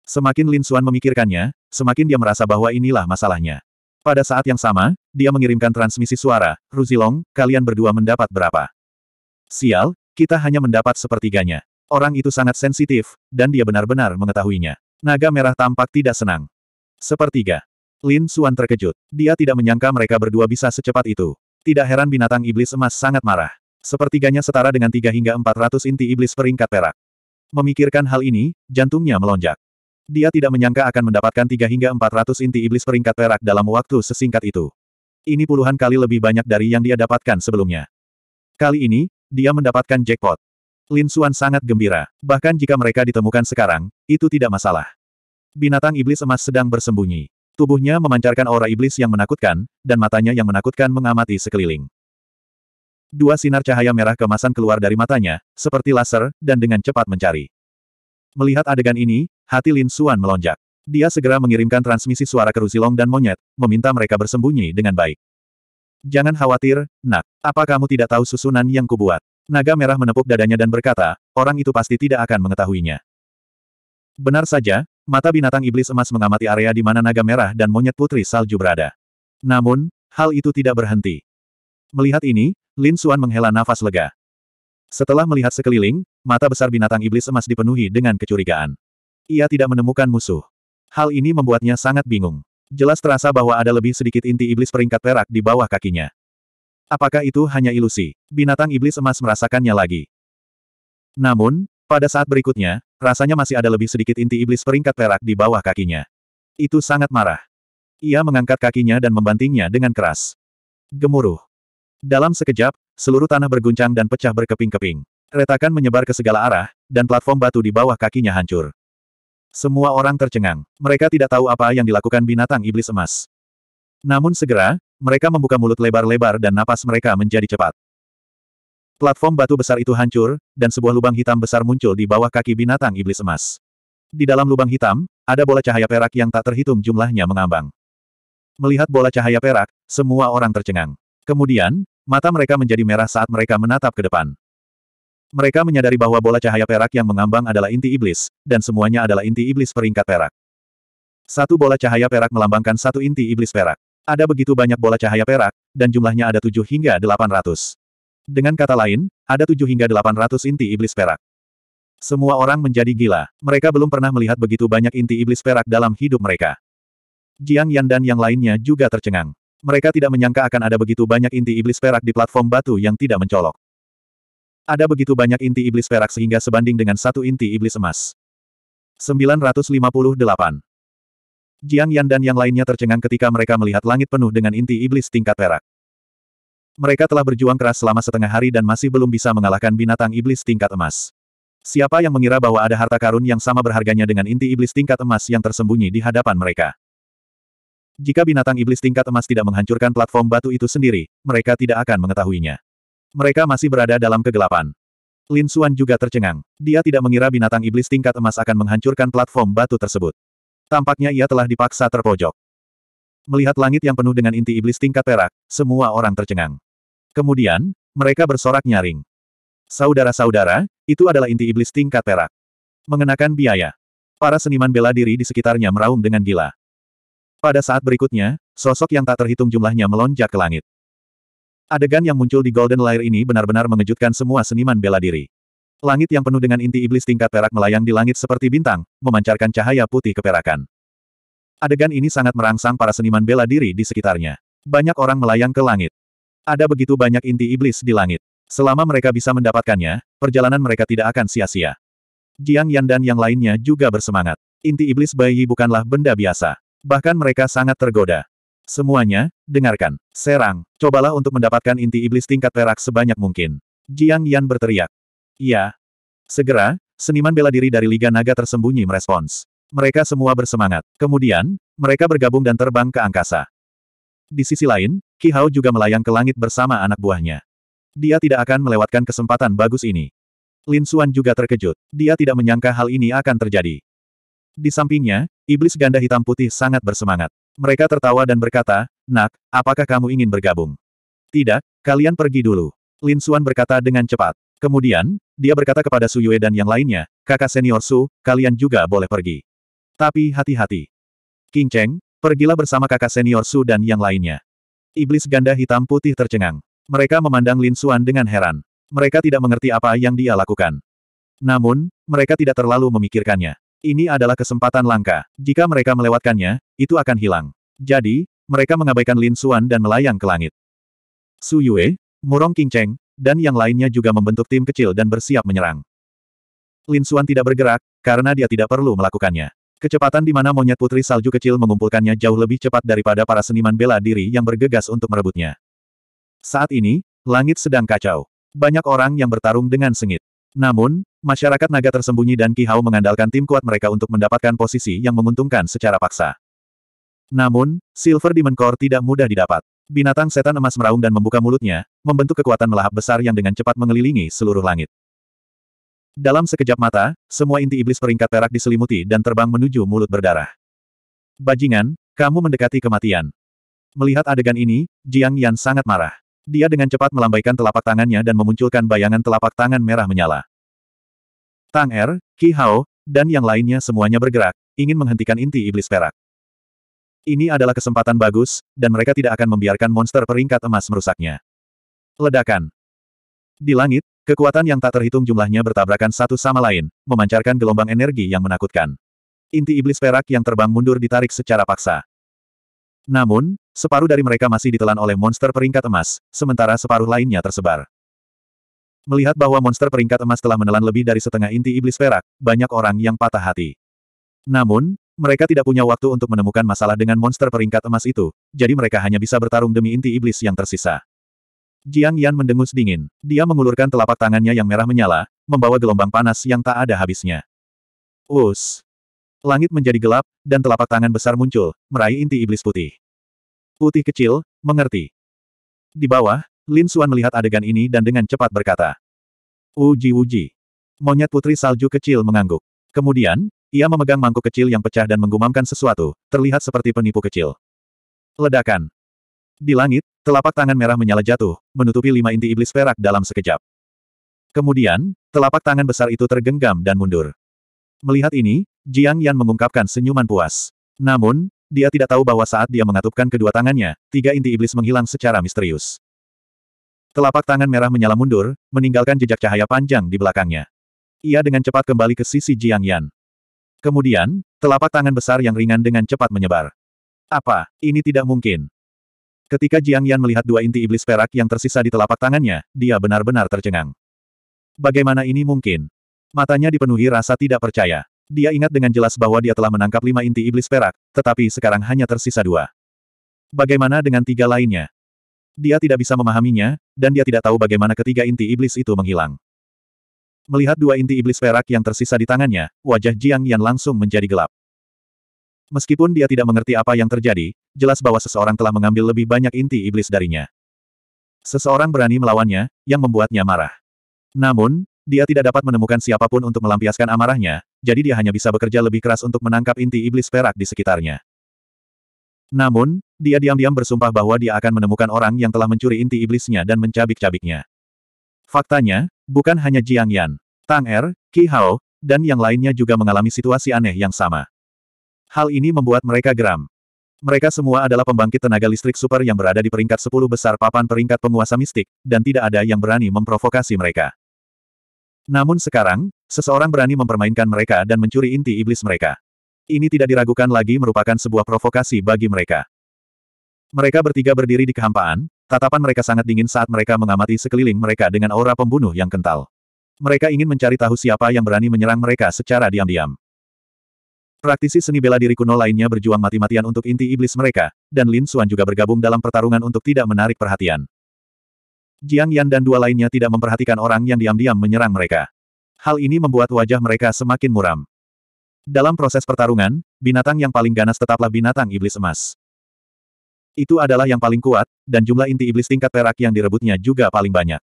Semakin Lin Xuan memikirkannya, semakin dia merasa bahwa inilah masalahnya. Pada saat yang sama, dia mengirimkan transmisi suara, Ruzilong, kalian berdua mendapat berapa? Sial, kita hanya mendapat sepertiganya. Orang itu sangat sensitif, dan dia benar-benar mengetahuinya. Naga merah tampak tidak senang. Sepertiga. Lin Suan terkejut. Dia tidak menyangka mereka berdua bisa secepat itu. Tidak heran binatang iblis emas sangat marah. Sepertiganya setara dengan 3 hingga ratus inti iblis peringkat perak. Memikirkan hal ini, jantungnya melonjak. Dia tidak menyangka akan mendapatkan 3 hingga 400 inti iblis peringkat perak dalam waktu sesingkat itu. Ini puluhan kali lebih banyak dari yang dia dapatkan sebelumnya. Kali ini, dia mendapatkan jackpot. Lin Suan sangat gembira. Bahkan jika mereka ditemukan sekarang, itu tidak masalah. Binatang iblis emas sedang bersembunyi. Tubuhnya memancarkan aura iblis yang menakutkan, dan matanya yang menakutkan mengamati sekeliling. Dua sinar cahaya merah kemasan keluar dari matanya, seperti laser, dan dengan cepat mencari. Melihat adegan ini, hati Lin Suan melonjak. Dia segera mengirimkan transmisi suara ke Ruzilong dan monyet, meminta mereka bersembunyi dengan baik. Jangan khawatir, nak. Apa kamu tidak tahu susunan yang kubuat? Naga merah menepuk dadanya dan berkata, orang itu pasti tidak akan mengetahuinya. Benar saja, mata binatang iblis emas mengamati area di mana naga merah dan monyet putri salju berada. Namun, hal itu tidak berhenti. Melihat ini, Lin Suan menghela nafas lega. Setelah melihat sekeliling, mata besar binatang iblis emas dipenuhi dengan kecurigaan. Ia tidak menemukan musuh. Hal ini membuatnya sangat bingung. Jelas terasa bahwa ada lebih sedikit inti iblis peringkat perak di bawah kakinya. Apakah itu hanya ilusi? Binatang iblis emas merasakannya lagi. Namun, pada saat berikutnya, rasanya masih ada lebih sedikit inti iblis peringkat perak di bawah kakinya. Itu sangat marah. Ia mengangkat kakinya dan membantingnya dengan keras. Gemuruh. Dalam sekejap, seluruh tanah berguncang dan pecah berkeping-keping. Retakan menyebar ke segala arah, dan platform batu di bawah kakinya hancur. Semua orang tercengang. Mereka tidak tahu apa yang dilakukan binatang iblis emas. Namun segera, mereka membuka mulut lebar-lebar dan napas mereka menjadi cepat. Platform batu besar itu hancur, dan sebuah lubang hitam besar muncul di bawah kaki binatang iblis emas. Di dalam lubang hitam, ada bola cahaya perak yang tak terhitung jumlahnya mengambang. Melihat bola cahaya perak, semua orang tercengang. Kemudian, Mata mereka menjadi merah saat mereka menatap ke depan. Mereka menyadari bahwa bola cahaya perak yang mengambang adalah inti iblis, dan semuanya adalah inti iblis peringkat perak. Satu bola cahaya perak melambangkan satu inti iblis perak. Ada begitu banyak bola cahaya perak, dan jumlahnya ada tujuh hingga delapan ratus. Dengan kata lain, ada tujuh hingga delapan ratus inti iblis perak. Semua orang menjadi gila. Mereka belum pernah melihat begitu banyak inti iblis perak dalam hidup mereka. Jiang Yan dan yang lainnya juga tercengang. Mereka tidak menyangka akan ada begitu banyak inti iblis perak di platform batu yang tidak mencolok. Ada begitu banyak inti iblis perak sehingga sebanding dengan satu inti iblis emas. 958. Jiang Yan dan yang lainnya tercengang ketika mereka melihat langit penuh dengan inti iblis tingkat perak. Mereka telah berjuang keras selama setengah hari dan masih belum bisa mengalahkan binatang iblis tingkat emas. Siapa yang mengira bahwa ada harta karun yang sama berharganya dengan inti iblis tingkat emas yang tersembunyi di hadapan mereka? Jika binatang iblis tingkat emas tidak menghancurkan platform batu itu sendiri, mereka tidak akan mengetahuinya. Mereka masih berada dalam kegelapan. Lin Xuan juga tercengang. Dia tidak mengira binatang iblis tingkat emas akan menghancurkan platform batu tersebut. Tampaknya ia telah dipaksa terpojok. Melihat langit yang penuh dengan inti iblis tingkat perak, semua orang tercengang. Kemudian, mereka bersorak nyaring. Saudara-saudara, itu adalah inti iblis tingkat perak. Mengenakan biaya. Para seniman bela diri di sekitarnya meraung dengan gila. Pada saat berikutnya, sosok yang tak terhitung jumlahnya melonjak ke langit. Adegan yang muncul di Golden Lair ini benar-benar mengejutkan semua seniman bela diri. Langit yang penuh dengan inti iblis tingkat perak melayang di langit seperti bintang, memancarkan cahaya putih keperakan. Adegan ini sangat merangsang para seniman bela diri di sekitarnya. Banyak orang melayang ke langit. Ada begitu banyak inti iblis di langit. Selama mereka bisa mendapatkannya, perjalanan mereka tidak akan sia-sia. Jiang Yan dan yang lainnya juga bersemangat. Inti iblis bayi bukanlah benda biasa. Bahkan mereka sangat tergoda. Semuanya, dengarkan. Serang, cobalah untuk mendapatkan inti iblis tingkat perak sebanyak mungkin. Jiang Yan berteriak. Iya. Segera, seniman bela diri dari Liga Naga tersembunyi merespons. Mereka semua bersemangat. Kemudian, mereka bergabung dan terbang ke angkasa. Di sisi lain, Ki Hao juga melayang ke langit bersama anak buahnya. Dia tidak akan melewatkan kesempatan bagus ini. Lin Xuan juga terkejut. Dia tidak menyangka hal ini akan terjadi. Di sampingnya, Iblis ganda hitam putih sangat bersemangat. Mereka tertawa dan berkata, Nak, apakah kamu ingin bergabung? Tidak, kalian pergi dulu. Lin Suan berkata dengan cepat. Kemudian, dia berkata kepada Su Yue dan yang lainnya, kakak senior Su, kalian juga boleh pergi. Tapi hati-hati. King Cheng, pergilah bersama kakak senior Su dan yang lainnya. Iblis ganda hitam putih tercengang. Mereka memandang Lin Suan dengan heran. Mereka tidak mengerti apa yang dia lakukan. Namun, mereka tidak terlalu memikirkannya. Ini adalah kesempatan langka. Jika mereka melewatkannya, itu akan hilang. Jadi, mereka mengabaikan Lin Xuan dan melayang ke langit. Su Yue, Murong King Cheng, dan yang lainnya juga membentuk tim kecil dan bersiap menyerang. Lin Xuan tidak bergerak, karena dia tidak perlu melakukannya. Kecepatan di mana monyet putri salju kecil mengumpulkannya jauh lebih cepat daripada para seniman bela diri yang bergegas untuk merebutnya. Saat ini, langit sedang kacau. Banyak orang yang bertarung dengan sengit. Namun, masyarakat naga tersembunyi dan Ki Hao mengandalkan tim kuat mereka untuk mendapatkan posisi yang menguntungkan secara paksa. Namun, Silver Demon Core tidak mudah didapat. Binatang setan emas meraung dan membuka mulutnya, membentuk kekuatan melahap besar yang dengan cepat mengelilingi seluruh langit. Dalam sekejap mata, semua inti iblis peringkat perak diselimuti dan terbang menuju mulut berdarah. Bajingan, kamu mendekati kematian. Melihat adegan ini, Jiang Yan sangat marah. Dia dengan cepat melambaikan telapak tangannya dan memunculkan bayangan telapak tangan merah menyala. Tang Er, Ki Hao, dan yang lainnya semuanya bergerak, ingin menghentikan inti iblis perak. Ini adalah kesempatan bagus, dan mereka tidak akan membiarkan monster peringkat emas merusaknya. Ledakan. Di langit, kekuatan yang tak terhitung jumlahnya bertabrakan satu sama lain, memancarkan gelombang energi yang menakutkan. Inti iblis perak yang terbang mundur ditarik secara paksa. Namun, Separuh dari mereka masih ditelan oleh monster peringkat emas, sementara separuh lainnya tersebar. Melihat bahwa monster peringkat emas telah menelan lebih dari setengah inti iblis perak, banyak orang yang patah hati. Namun, mereka tidak punya waktu untuk menemukan masalah dengan monster peringkat emas itu, jadi mereka hanya bisa bertarung demi inti iblis yang tersisa. Jiang Yan mendengus dingin. Dia mengulurkan telapak tangannya yang merah menyala, membawa gelombang panas yang tak ada habisnya. Us! Langit menjadi gelap, dan telapak tangan besar muncul, meraih inti iblis putih. Putih kecil, mengerti. Di bawah, Lin Suan melihat adegan ini dan dengan cepat berkata. Uji uji. Monyet putri salju kecil mengangguk. Kemudian, ia memegang mangkuk kecil yang pecah dan menggumamkan sesuatu, terlihat seperti penipu kecil. Ledakan. Di langit, telapak tangan merah menyala jatuh, menutupi lima inti iblis perak dalam sekejap. Kemudian, telapak tangan besar itu tergenggam dan mundur. Melihat ini, Jiang Yan mengungkapkan senyuman puas. Namun, dia tidak tahu bahwa saat dia mengatupkan kedua tangannya, tiga inti iblis menghilang secara misterius. Telapak tangan merah menyala mundur, meninggalkan jejak cahaya panjang di belakangnya. Ia dengan cepat kembali ke sisi Jiang Yan. Kemudian, telapak tangan besar yang ringan dengan cepat menyebar. Apa, ini tidak mungkin. Ketika Jiang Yan melihat dua inti iblis perak yang tersisa di telapak tangannya, dia benar-benar tercengang. Bagaimana ini mungkin? Matanya dipenuhi rasa tidak percaya. Dia ingat dengan jelas bahwa dia telah menangkap lima inti iblis perak, tetapi sekarang hanya tersisa dua. Bagaimana dengan tiga lainnya? Dia tidak bisa memahaminya, dan dia tidak tahu bagaimana ketiga inti iblis itu menghilang. Melihat dua inti iblis perak yang tersisa di tangannya, wajah Jiang Yan langsung menjadi gelap. Meskipun dia tidak mengerti apa yang terjadi, jelas bahwa seseorang telah mengambil lebih banyak inti iblis darinya. Seseorang berani melawannya, yang membuatnya marah. Namun, dia tidak dapat menemukan siapapun untuk melampiaskan amarahnya, jadi dia hanya bisa bekerja lebih keras untuk menangkap inti iblis perak di sekitarnya. Namun, dia diam-diam bersumpah bahwa dia akan menemukan orang yang telah mencuri inti iblisnya dan mencabik-cabiknya. Faktanya, bukan hanya Jiang Yan, Tang Er, Qi Hao, dan yang lainnya juga mengalami situasi aneh yang sama. Hal ini membuat mereka geram. Mereka semua adalah pembangkit tenaga listrik super yang berada di peringkat 10 besar papan peringkat penguasa mistik, dan tidak ada yang berani memprovokasi mereka. Namun sekarang, seseorang berani mempermainkan mereka dan mencuri inti iblis mereka. Ini tidak diragukan lagi merupakan sebuah provokasi bagi mereka. Mereka bertiga berdiri di kehampaan, tatapan mereka sangat dingin saat mereka mengamati sekeliling mereka dengan aura pembunuh yang kental. Mereka ingin mencari tahu siapa yang berani menyerang mereka secara diam-diam. Praktisi seni bela diri kuno lainnya berjuang mati-matian untuk inti iblis mereka, dan Lin Xuan juga bergabung dalam pertarungan untuk tidak menarik perhatian. Jiang Yan dan dua lainnya tidak memperhatikan orang yang diam-diam menyerang mereka. Hal ini membuat wajah mereka semakin muram. Dalam proses pertarungan, binatang yang paling ganas tetaplah binatang iblis emas. Itu adalah yang paling kuat, dan jumlah inti iblis tingkat perak yang direbutnya juga paling banyak.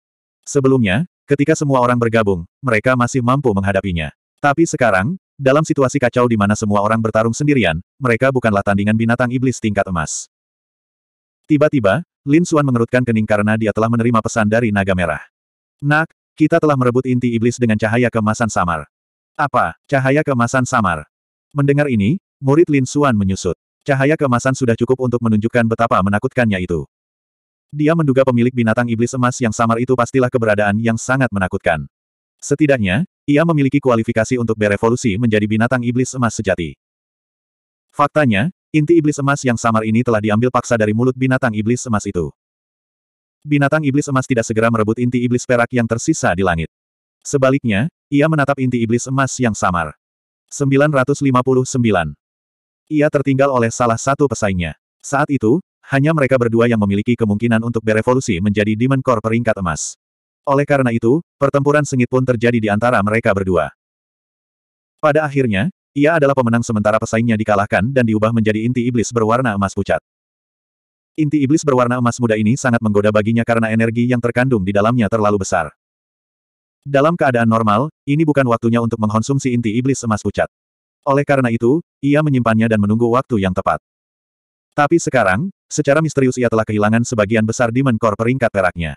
Sebelumnya, ketika semua orang bergabung, mereka masih mampu menghadapinya. Tapi sekarang, dalam situasi kacau di mana semua orang bertarung sendirian, mereka bukanlah tandingan binatang iblis tingkat emas. Tiba-tiba, Lin Suan mengerutkan kening karena dia telah menerima pesan dari naga merah. Nak, kita telah merebut inti iblis dengan cahaya kemasan samar. Apa, cahaya kemasan samar? Mendengar ini, murid Lin Suan menyusut. Cahaya kemasan sudah cukup untuk menunjukkan betapa menakutkannya itu. Dia menduga pemilik binatang iblis emas yang samar itu pastilah keberadaan yang sangat menakutkan. Setidaknya, ia memiliki kualifikasi untuk berevolusi menjadi binatang iblis emas sejati. Faktanya, Inti iblis emas yang samar ini telah diambil paksa dari mulut binatang iblis emas itu. Binatang iblis emas tidak segera merebut inti iblis perak yang tersisa di langit. Sebaliknya, ia menatap inti iblis emas yang samar. 959. Ia tertinggal oleh salah satu pesaingnya. Saat itu, hanya mereka berdua yang memiliki kemungkinan untuk berevolusi menjadi Demon Core peringkat emas. Oleh karena itu, pertempuran sengit pun terjadi di antara mereka berdua. Pada akhirnya, ia adalah pemenang sementara pesaingnya dikalahkan dan diubah menjadi inti iblis berwarna emas pucat. Inti iblis berwarna emas muda ini sangat menggoda baginya karena energi yang terkandung di dalamnya terlalu besar. Dalam keadaan normal, ini bukan waktunya untuk mengkonsumsi inti iblis emas pucat. Oleh karena itu, ia menyimpannya dan menunggu waktu yang tepat. Tapi sekarang, secara misterius ia telah kehilangan sebagian besar Demon Core peringkat peraknya.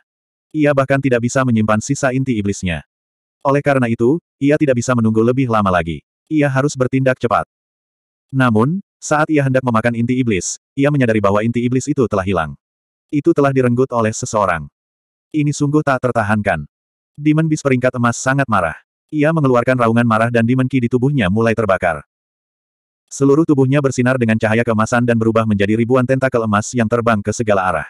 Ia bahkan tidak bisa menyimpan sisa inti iblisnya. Oleh karena itu, ia tidak bisa menunggu lebih lama lagi. Ia harus bertindak cepat. Namun, saat ia hendak memakan inti iblis, ia menyadari bahwa inti iblis itu telah hilang. Itu telah direnggut oleh seseorang. Ini sungguh tak tertahankan. Demon bis peringkat emas sangat marah. Ia mengeluarkan raungan marah dan Demon Ki di tubuhnya mulai terbakar. Seluruh tubuhnya bersinar dengan cahaya kemasan dan berubah menjadi ribuan tentakel emas yang terbang ke segala arah.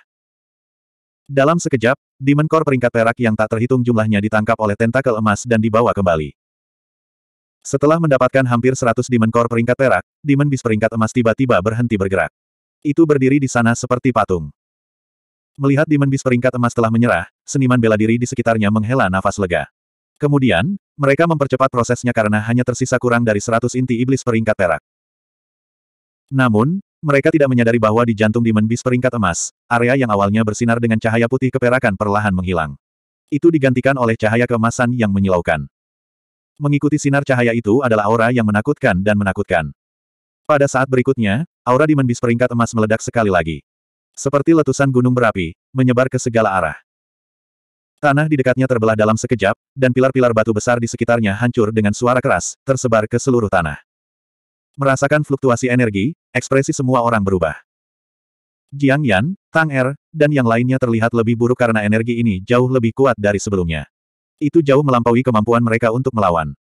Dalam sekejap, Demon Core peringkat perak yang tak terhitung jumlahnya ditangkap oleh tentakel emas dan dibawa kembali. Setelah mendapatkan hampir 100 dimen core peringkat perak, dimen bis peringkat emas tiba-tiba berhenti bergerak. Itu berdiri di sana seperti patung. Melihat dimen bis peringkat emas telah menyerah, seniman bela diri di sekitarnya menghela nafas lega. Kemudian, mereka mempercepat prosesnya karena hanya tersisa kurang dari 100 inti iblis peringkat perak. Namun, mereka tidak menyadari bahwa di jantung dimen bis peringkat emas, area yang awalnya bersinar dengan cahaya putih keperakan perlahan menghilang. Itu digantikan oleh cahaya keemasan yang menyilaukan. Mengikuti sinar cahaya itu adalah aura yang menakutkan dan menakutkan. Pada saat berikutnya, aura di menbis peringkat emas meledak sekali lagi. Seperti letusan gunung berapi, menyebar ke segala arah. Tanah di dekatnya terbelah dalam sekejap, dan pilar-pilar batu besar di sekitarnya hancur dengan suara keras, tersebar ke seluruh tanah. Merasakan fluktuasi energi, ekspresi semua orang berubah. Jiang Yan, Tang Er, dan yang lainnya terlihat lebih buruk karena energi ini jauh lebih kuat dari sebelumnya. Itu jauh melampaui kemampuan mereka untuk melawan.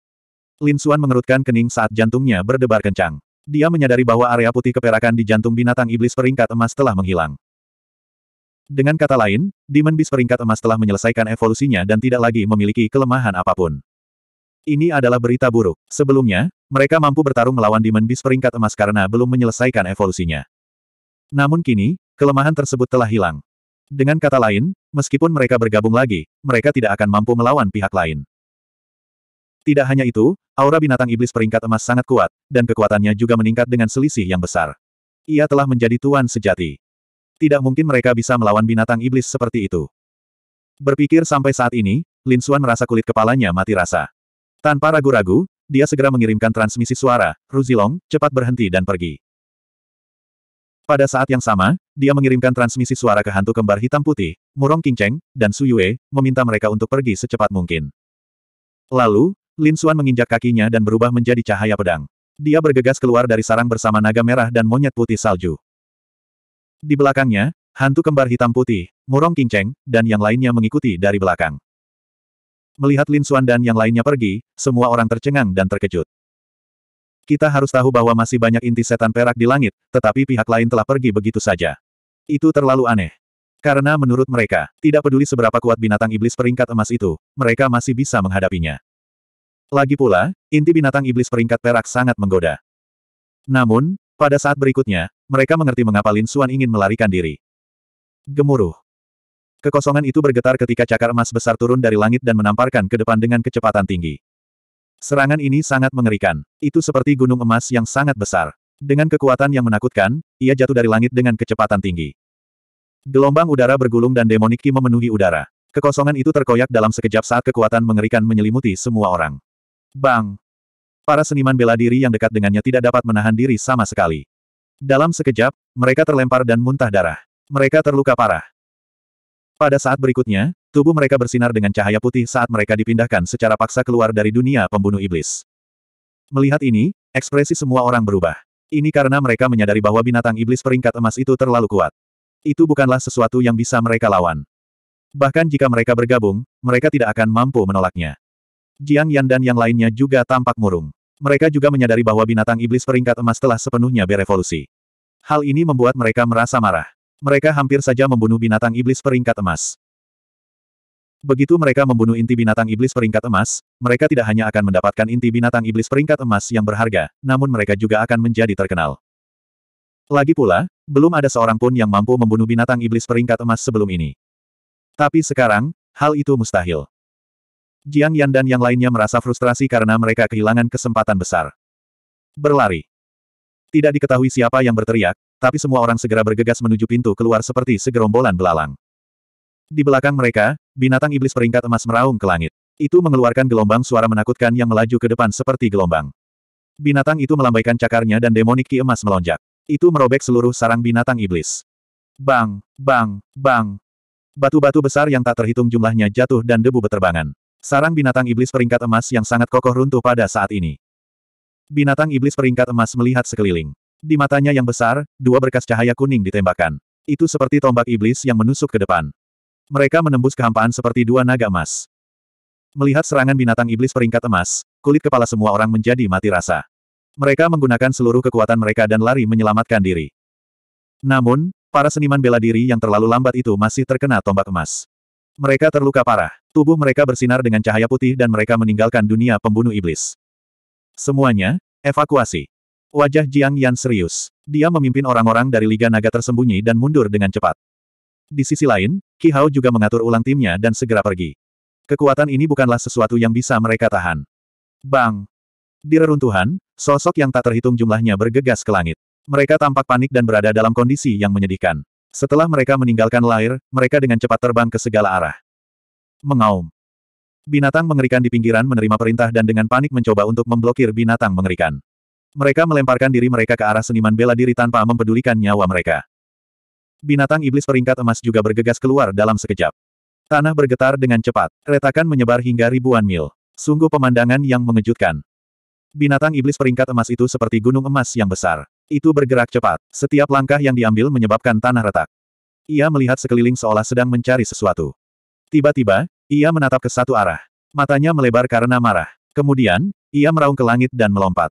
Lin Xuan mengerutkan kening saat jantungnya berdebar kencang. Dia menyadari bahwa area putih keperakan di jantung binatang iblis peringkat emas telah menghilang. Dengan kata lain, Demon Beast peringkat emas telah menyelesaikan evolusinya dan tidak lagi memiliki kelemahan apapun. Ini adalah berita buruk. Sebelumnya, mereka mampu bertarung melawan Demon Beast peringkat emas karena belum menyelesaikan evolusinya. Namun kini, kelemahan tersebut telah hilang. Dengan kata lain, Meskipun mereka bergabung lagi, mereka tidak akan mampu melawan pihak lain. Tidak hanya itu, aura binatang iblis peringkat emas sangat kuat, dan kekuatannya juga meningkat dengan selisih yang besar. Ia telah menjadi tuan sejati. Tidak mungkin mereka bisa melawan binatang iblis seperti itu. Berpikir sampai saat ini, Lin Xuan merasa kulit kepalanya mati rasa. Tanpa ragu-ragu, dia segera mengirimkan transmisi suara, Ruzilong, cepat berhenti dan pergi. Pada saat yang sama, dia mengirimkan transmisi suara ke hantu kembar hitam putih, Murong Qingcheng, dan Su Yue, meminta mereka untuk pergi secepat mungkin. Lalu, Lin Xuan menginjak kakinya dan berubah menjadi cahaya pedang. Dia bergegas keluar dari sarang bersama naga merah dan monyet putih salju. Di belakangnya, hantu kembar hitam putih, Murong Qingcheng, dan yang lainnya mengikuti dari belakang. Melihat Lin Xuan dan yang lainnya pergi, semua orang tercengang dan terkejut. Kita harus tahu bahwa masih banyak inti setan perak di langit, tetapi pihak lain telah pergi begitu saja. Itu terlalu aneh. Karena menurut mereka, tidak peduli seberapa kuat binatang iblis peringkat emas itu, mereka masih bisa menghadapinya. Lagi pula, inti binatang iblis peringkat perak sangat menggoda. Namun, pada saat berikutnya, mereka mengerti mengapa Lin Xuan ingin melarikan diri. Gemuruh. Kekosongan itu bergetar ketika cakar emas besar turun dari langit dan menamparkan ke depan dengan kecepatan tinggi. Serangan ini sangat mengerikan. Itu seperti gunung emas yang sangat besar. Dengan kekuatan yang menakutkan, ia jatuh dari langit dengan kecepatan tinggi. Gelombang udara bergulung dan demonik memenuhi udara. Kekosongan itu terkoyak dalam sekejap saat kekuatan mengerikan menyelimuti semua orang. Bang! Para seniman bela diri yang dekat dengannya tidak dapat menahan diri sama sekali. Dalam sekejap, mereka terlempar dan muntah darah. Mereka terluka parah. Pada saat berikutnya, Tubuh mereka bersinar dengan cahaya putih saat mereka dipindahkan secara paksa keluar dari dunia pembunuh iblis. Melihat ini, ekspresi semua orang berubah. Ini karena mereka menyadari bahwa binatang iblis peringkat emas itu terlalu kuat. Itu bukanlah sesuatu yang bisa mereka lawan. Bahkan jika mereka bergabung, mereka tidak akan mampu menolaknya. Jiang Yan dan yang lainnya juga tampak murung. Mereka juga menyadari bahwa binatang iblis peringkat emas telah sepenuhnya berevolusi. Hal ini membuat mereka merasa marah. Mereka hampir saja membunuh binatang iblis peringkat emas. Begitu mereka membunuh inti binatang iblis peringkat emas, mereka tidak hanya akan mendapatkan inti binatang iblis peringkat emas yang berharga, namun mereka juga akan menjadi terkenal. Lagi pula, belum ada seorang pun yang mampu membunuh binatang iblis peringkat emas sebelum ini. Tapi sekarang, hal itu mustahil. Jiang Yan dan yang lainnya merasa frustrasi karena mereka kehilangan kesempatan besar. Berlari. Tidak diketahui siapa yang berteriak, tapi semua orang segera bergegas menuju pintu keluar seperti segerombolan belalang. Di belakang mereka, binatang iblis peringkat emas meraung ke langit. Itu mengeluarkan gelombang suara menakutkan yang melaju ke depan seperti gelombang. Binatang itu melambaikan cakarnya dan demonik ki emas melonjak. Itu merobek seluruh sarang binatang iblis. Bang, bang, bang. Batu-batu besar yang tak terhitung jumlahnya jatuh dan debu beterbangan. Sarang binatang iblis peringkat emas yang sangat kokoh runtuh pada saat ini. Binatang iblis peringkat emas melihat sekeliling. Di matanya yang besar, dua berkas cahaya kuning ditembakkan. Itu seperti tombak iblis yang menusuk ke depan. Mereka menembus kehampaan seperti dua naga emas. Melihat serangan binatang iblis peringkat emas, kulit kepala semua orang menjadi mati rasa. Mereka menggunakan seluruh kekuatan mereka dan lari menyelamatkan diri. Namun, para seniman bela diri yang terlalu lambat itu masih terkena tombak emas. Mereka terluka parah. Tubuh mereka bersinar dengan cahaya putih dan mereka meninggalkan dunia pembunuh iblis. Semuanya, evakuasi. Wajah Jiang Yan serius. Dia memimpin orang-orang dari Liga Naga tersembunyi dan mundur dengan cepat. Di sisi lain, Ki Hao juga mengatur ulang timnya dan segera pergi. Kekuatan ini bukanlah sesuatu yang bisa mereka tahan. Bang! Di reruntuhan, sosok yang tak terhitung jumlahnya bergegas ke langit. Mereka tampak panik dan berada dalam kondisi yang menyedihkan. Setelah mereka meninggalkan lair, mereka dengan cepat terbang ke segala arah. Mengaum. Binatang mengerikan di pinggiran menerima perintah dan dengan panik mencoba untuk memblokir binatang mengerikan. Mereka melemparkan diri mereka ke arah seniman bela diri tanpa mempedulikan nyawa mereka. Binatang iblis peringkat emas juga bergegas keluar dalam sekejap. Tanah bergetar dengan cepat. Retakan menyebar hingga ribuan mil. Sungguh pemandangan yang mengejutkan. Binatang iblis peringkat emas itu seperti gunung emas yang besar. Itu bergerak cepat. Setiap langkah yang diambil menyebabkan tanah retak. Ia melihat sekeliling seolah sedang mencari sesuatu. Tiba-tiba, ia menatap ke satu arah. Matanya melebar karena marah. Kemudian, ia meraung ke langit dan melompat.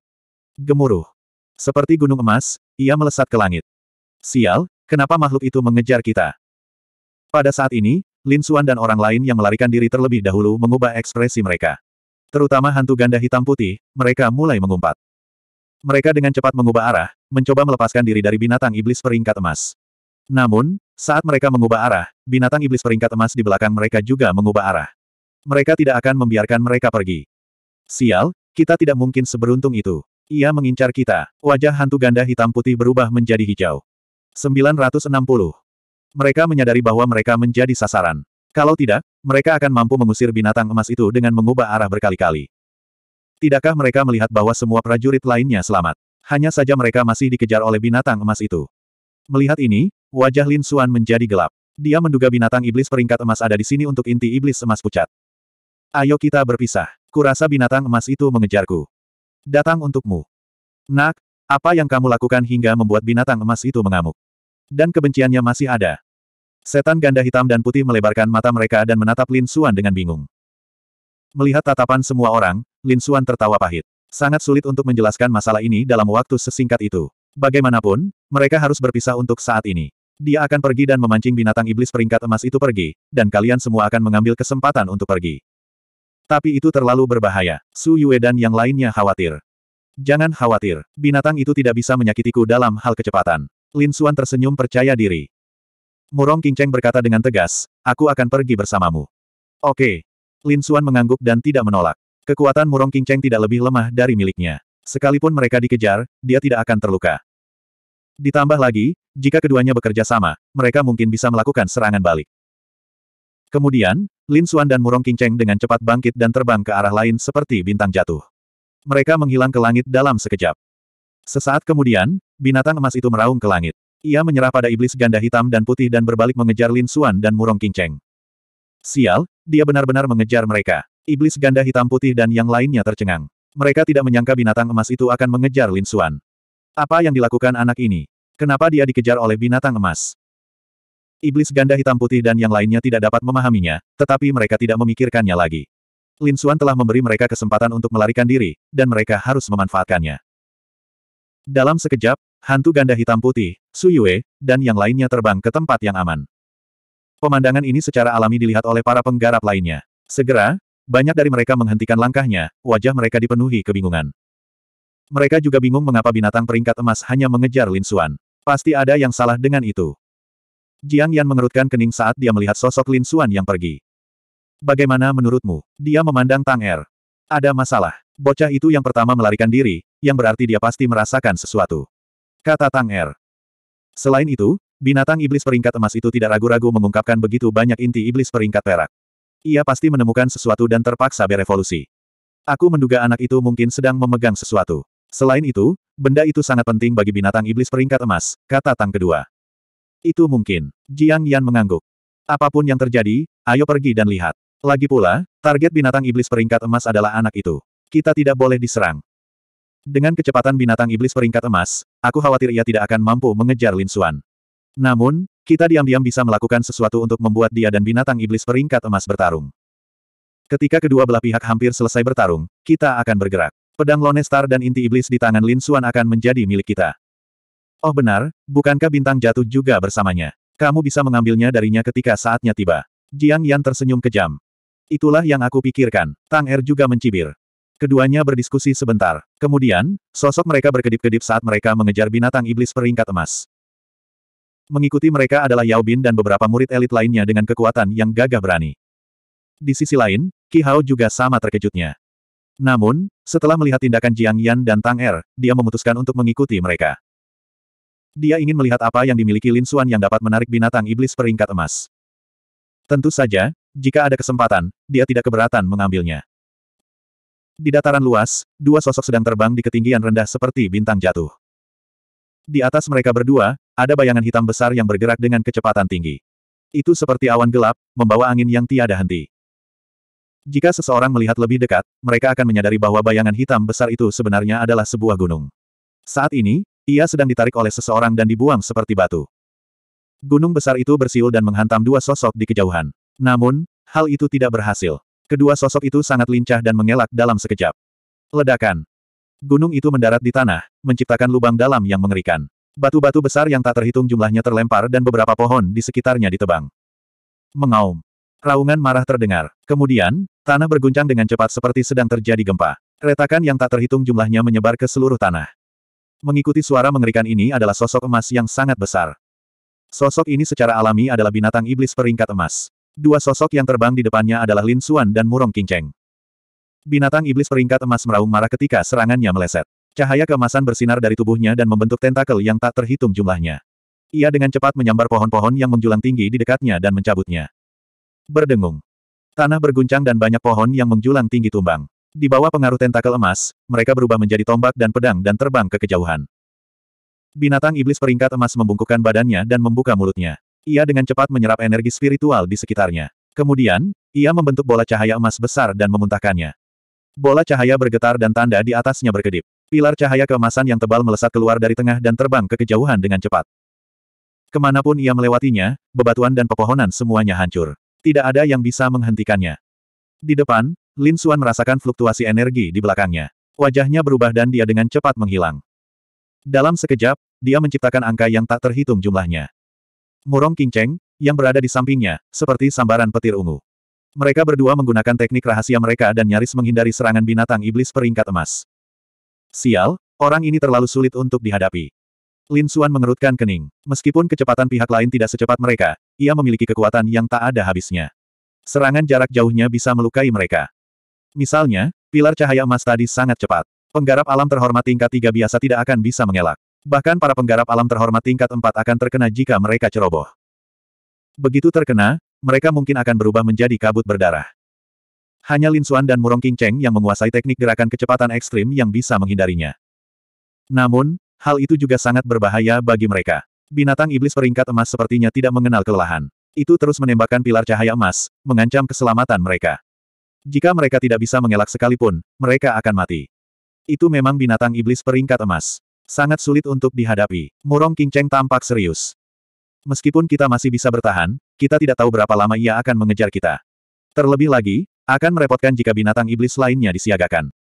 Gemuruh. Seperti gunung emas, ia melesat ke langit. Sial, Kenapa makhluk itu mengejar kita? Pada saat ini, Lin Xuan dan orang lain yang melarikan diri terlebih dahulu mengubah ekspresi mereka. Terutama hantu ganda hitam putih, mereka mulai mengumpat. Mereka dengan cepat mengubah arah, mencoba melepaskan diri dari binatang iblis peringkat emas. Namun, saat mereka mengubah arah, binatang iblis peringkat emas di belakang mereka juga mengubah arah. Mereka tidak akan membiarkan mereka pergi. Sial, kita tidak mungkin seberuntung itu. Ia mengincar kita. Wajah hantu ganda hitam putih berubah menjadi hijau. 960. Mereka menyadari bahwa mereka menjadi sasaran. Kalau tidak, mereka akan mampu mengusir binatang emas itu dengan mengubah arah berkali-kali. Tidakkah mereka melihat bahwa semua prajurit lainnya selamat? Hanya saja mereka masih dikejar oleh binatang emas itu. Melihat ini, wajah Lin Xuan menjadi gelap. Dia menduga binatang iblis peringkat emas ada di sini untuk inti iblis emas pucat. Ayo kita berpisah. Kurasa binatang emas itu mengejarku. Datang untukmu. Nak, apa yang kamu lakukan hingga membuat binatang emas itu mengamuk? Dan kebenciannya masih ada. Setan ganda hitam dan putih melebarkan mata mereka dan menatap Lin Suan dengan bingung. Melihat tatapan semua orang, Lin Suan tertawa pahit. Sangat sulit untuk menjelaskan masalah ini dalam waktu sesingkat itu. Bagaimanapun, mereka harus berpisah untuk saat ini. Dia akan pergi dan memancing binatang iblis peringkat emas itu pergi, dan kalian semua akan mengambil kesempatan untuk pergi. Tapi itu terlalu berbahaya. Su Yue dan yang lainnya khawatir. Jangan khawatir, binatang itu tidak bisa menyakitiku dalam hal kecepatan. Lin Xuan tersenyum percaya diri. Murong Kinceng berkata dengan tegas, aku akan pergi bersamamu. Oke. Lin Xuan mengangguk dan tidak menolak. Kekuatan Murong Kinceng tidak lebih lemah dari miliknya. Sekalipun mereka dikejar, dia tidak akan terluka. Ditambah lagi, jika keduanya bekerja sama, mereka mungkin bisa melakukan serangan balik. Kemudian, Lin Xuan dan Murong Kinceng dengan cepat bangkit dan terbang ke arah lain seperti bintang jatuh. Mereka menghilang ke langit dalam sekejap. Sesaat kemudian, binatang emas itu meraung ke langit. Ia menyerah pada iblis ganda hitam dan putih dan berbalik mengejar Lin Xuan dan Murong Kinceng. Sial, dia benar-benar mengejar mereka. Iblis ganda hitam putih dan yang lainnya tercengang. Mereka tidak menyangka binatang emas itu akan mengejar Lin Xuan. Apa yang dilakukan anak ini? Kenapa dia dikejar oleh binatang emas? Iblis ganda hitam putih dan yang lainnya tidak dapat memahaminya, tetapi mereka tidak memikirkannya lagi. Lin Xuan telah memberi mereka kesempatan untuk melarikan diri, dan mereka harus memanfaatkannya. Dalam sekejap, hantu ganda hitam putih, Su Yue, dan yang lainnya terbang ke tempat yang aman. Pemandangan ini secara alami dilihat oleh para penggarap lainnya. Segera, banyak dari mereka menghentikan langkahnya, wajah mereka dipenuhi kebingungan. Mereka juga bingung mengapa binatang peringkat emas hanya mengejar Lin Xuan. Pasti ada yang salah dengan itu. Jiang Yan mengerutkan kening saat dia melihat sosok Lin Xuan yang pergi. Bagaimana menurutmu? Dia memandang Tang Er. Ada masalah. Bocah itu yang pertama melarikan diri, yang berarti dia pasti merasakan sesuatu. Kata Tang Er. Selain itu, binatang iblis peringkat emas itu tidak ragu-ragu mengungkapkan begitu banyak inti iblis peringkat perak. Ia pasti menemukan sesuatu dan terpaksa berevolusi. Aku menduga anak itu mungkin sedang memegang sesuatu. Selain itu, benda itu sangat penting bagi binatang iblis peringkat emas, kata Tang kedua. Itu mungkin. Jiang Yan mengangguk. Apapun yang terjadi, ayo pergi dan lihat. Lagi pula, target binatang iblis peringkat emas adalah anak itu. Kita tidak boleh diserang. Dengan kecepatan binatang iblis peringkat emas, aku khawatir ia tidak akan mampu mengejar Lin Xuan. Namun, kita diam-diam bisa melakukan sesuatu untuk membuat dia dan binatang iblis peringkat emas bertarung. Ketika kedua belah pihak hampir selesai bertarung, kita akan bergerak. Pedang Lone Star dan inti iblis di tangan Lin Xuan akan menjadi milik kita. Oh benar, bukankah bintang jatuh juga bersamanya? Kamu bisa mengambilnya darinya ketika saatnya tiba. Jiang Yan tersenyum kejam. Itulah yang aku pikirkan. Tang Er juga mencibir. Keduanya berdiskusi sebentar. Kemudian, sosok mereka berkedip-kedip saat mereka mengejar binatang iblis peringkat emas. Mengikuti mereka adalah Yao Bin dan beberapa murid elit lainnya dengan kekuatan yang gagah berani. Di sisi lain, Ki Hao juga sama terkejutnya. Namun, setelah melihat tindakan Jiang Yan dan Tang Er, dia memutuskan untuk mengikuti mereka. Dia ingin melihat apa yang dimiliki Lin Xuan yang dapat menarik binatang iblis peringkat emas. Tentu saja, jika ada kesempatan, dia tidak keberatan mengambilnya. Di dataran luas, dua sosok sedang terbang di ketinggian rendah seperti bintang jatuh. Di atas mereka berdua, ada bayangan hitam besar yang bergerak dengan kecepatan tinggi. Itu seperti awan gelap, membawa angin yang tiada henti. Jika seseorang melihat lebih dekat, mereka akan menyadari bahwa bayangan hitam besar itu sebenarnya adalah sebuah gunung. Saat ini, ia sedang ditarik oleh seseorang dan dibuang seperti batu. Gunung besar itu bersiul dan menghantam dua sosok di kejauhan. Namun, hal itu tidak berhasil. Kedua sosok itu sangat lincah dan mengelak dalam sekejap. Ledakan. Gunung itu mendarat di tanah, menciptakan lubang dalam yang mengerikan. Batu-batu besar yang tak terhitung jumlahnya terlempar dan beberapa pohon di sekitarnya ditebang. Mengaum. Raungan marah terdengar. Kemudian, tanah berguncang dengan cepat seperti sedang terjadi gempa. Retakan yang tak terhitung jumlahnya menyebar ke seluruh tanah. Mengikuti suara mengerikan ini adalah sosok emas yang sangat besar. Sosok ini secara alami adalah binatang iblis peringkat emas. Dua sosok yang terbang di depannya adalah Lin Xuan dan Murong Cheng. Binatang iblis peringkat emas meraung marah ketika serangannya meleset. Cahaya keemasan bersinar dari tubuhnya dan membentuk tentakel yang tak terhitung jumlahnya. Ia dengan cepat menyambar pohon-pohon yang menjulang tinggi di dekatnya dan mencabutnya. Berdengung. Tanah berguncang dan banyak pohon yang menjulang tinggi tumbang. Di bawah pengaruh tentakel emas, mereka berubah menjadi tombak dan pedang dan terbang ke kejauhan. Binatang iblis peringkat emas membungkukkan badannya dan membuka mulutnya. Ia dengan cepat menyerap energi spiritual di sekitarnya. Kemudian, ia membentuk bola cahaya emas besar dan memuntahkannya. Bola cahaya bergetar dan tanda di atasnya berkedip. Pilar cahaya keemasan yang tebal melesat keluar dari tengah dan terbang ke kejauhan dengan cepat. Kemanapun ia melewatinya, bebatuan dan pepohonan semuanya hancur. Tidak ada yang bisa menghentikannya. Di depan, Lin Suan merasakan fluktuasi energi di belakangnya. Wajahnya berubah dan dia dengan cepat menghilang. Dalam sekejap, dia menciptakan angka yang tak terhitung jumlahnya. Murong King yang berada di sampingnya, seperti sambaran petir ungu. Mereka berdua menggunakan teknik rahasia mereka dan nyaris menghindari serangan binatang iblis peringkat emas. Sial, orang ini terlalu sulit untuk dihadapi. Lin Xuan mengerutkan kening. Meskipun kecepatan pihak lain tidak secepat mereka, ia memiliki kekuatan yang tak ada habisnya. Serangan jarak jauhnya bisa melukai mereka. Misalnya, pilar cahaya emas tadi sangat cepat. Penggarap alam terhormat tingkat tiga biasa tidak akan bisa mengelak. Bahkan para penggarap alam terhormat tingkat 4 akan terkena jika mereka ceroboh. Begitu terkena, mereka mungkin akan berubah menjadi kabut berdarah. Hanya Lin Xuan dan Murong King Cheng yang menguasai teknik gerakan kecepatan ekstrim yang bisa menghindarinya. Namun, hal itu juga sangat berbahaya bagi mereka. Binatang iblis peringkat emas sepertinya tidak mengenal kelelahan. Itu terus menembakkan pilar cahaya emas, mengancam keselamatan mereka. Jika mereka tidak bisa mengelak sekalipun, mereka akan mati. Itu memang binatang iblis peringkat emas. Sangat sulit untuk dihadapi. Murong Kingceng tampak serius. Meskipun kita masih bisa bertahan, kita tidak tahu berapa lama ia akan mengejar kita. Terlebih lagi, akan merepotkan jika binatang iblis lainnya disiagakan.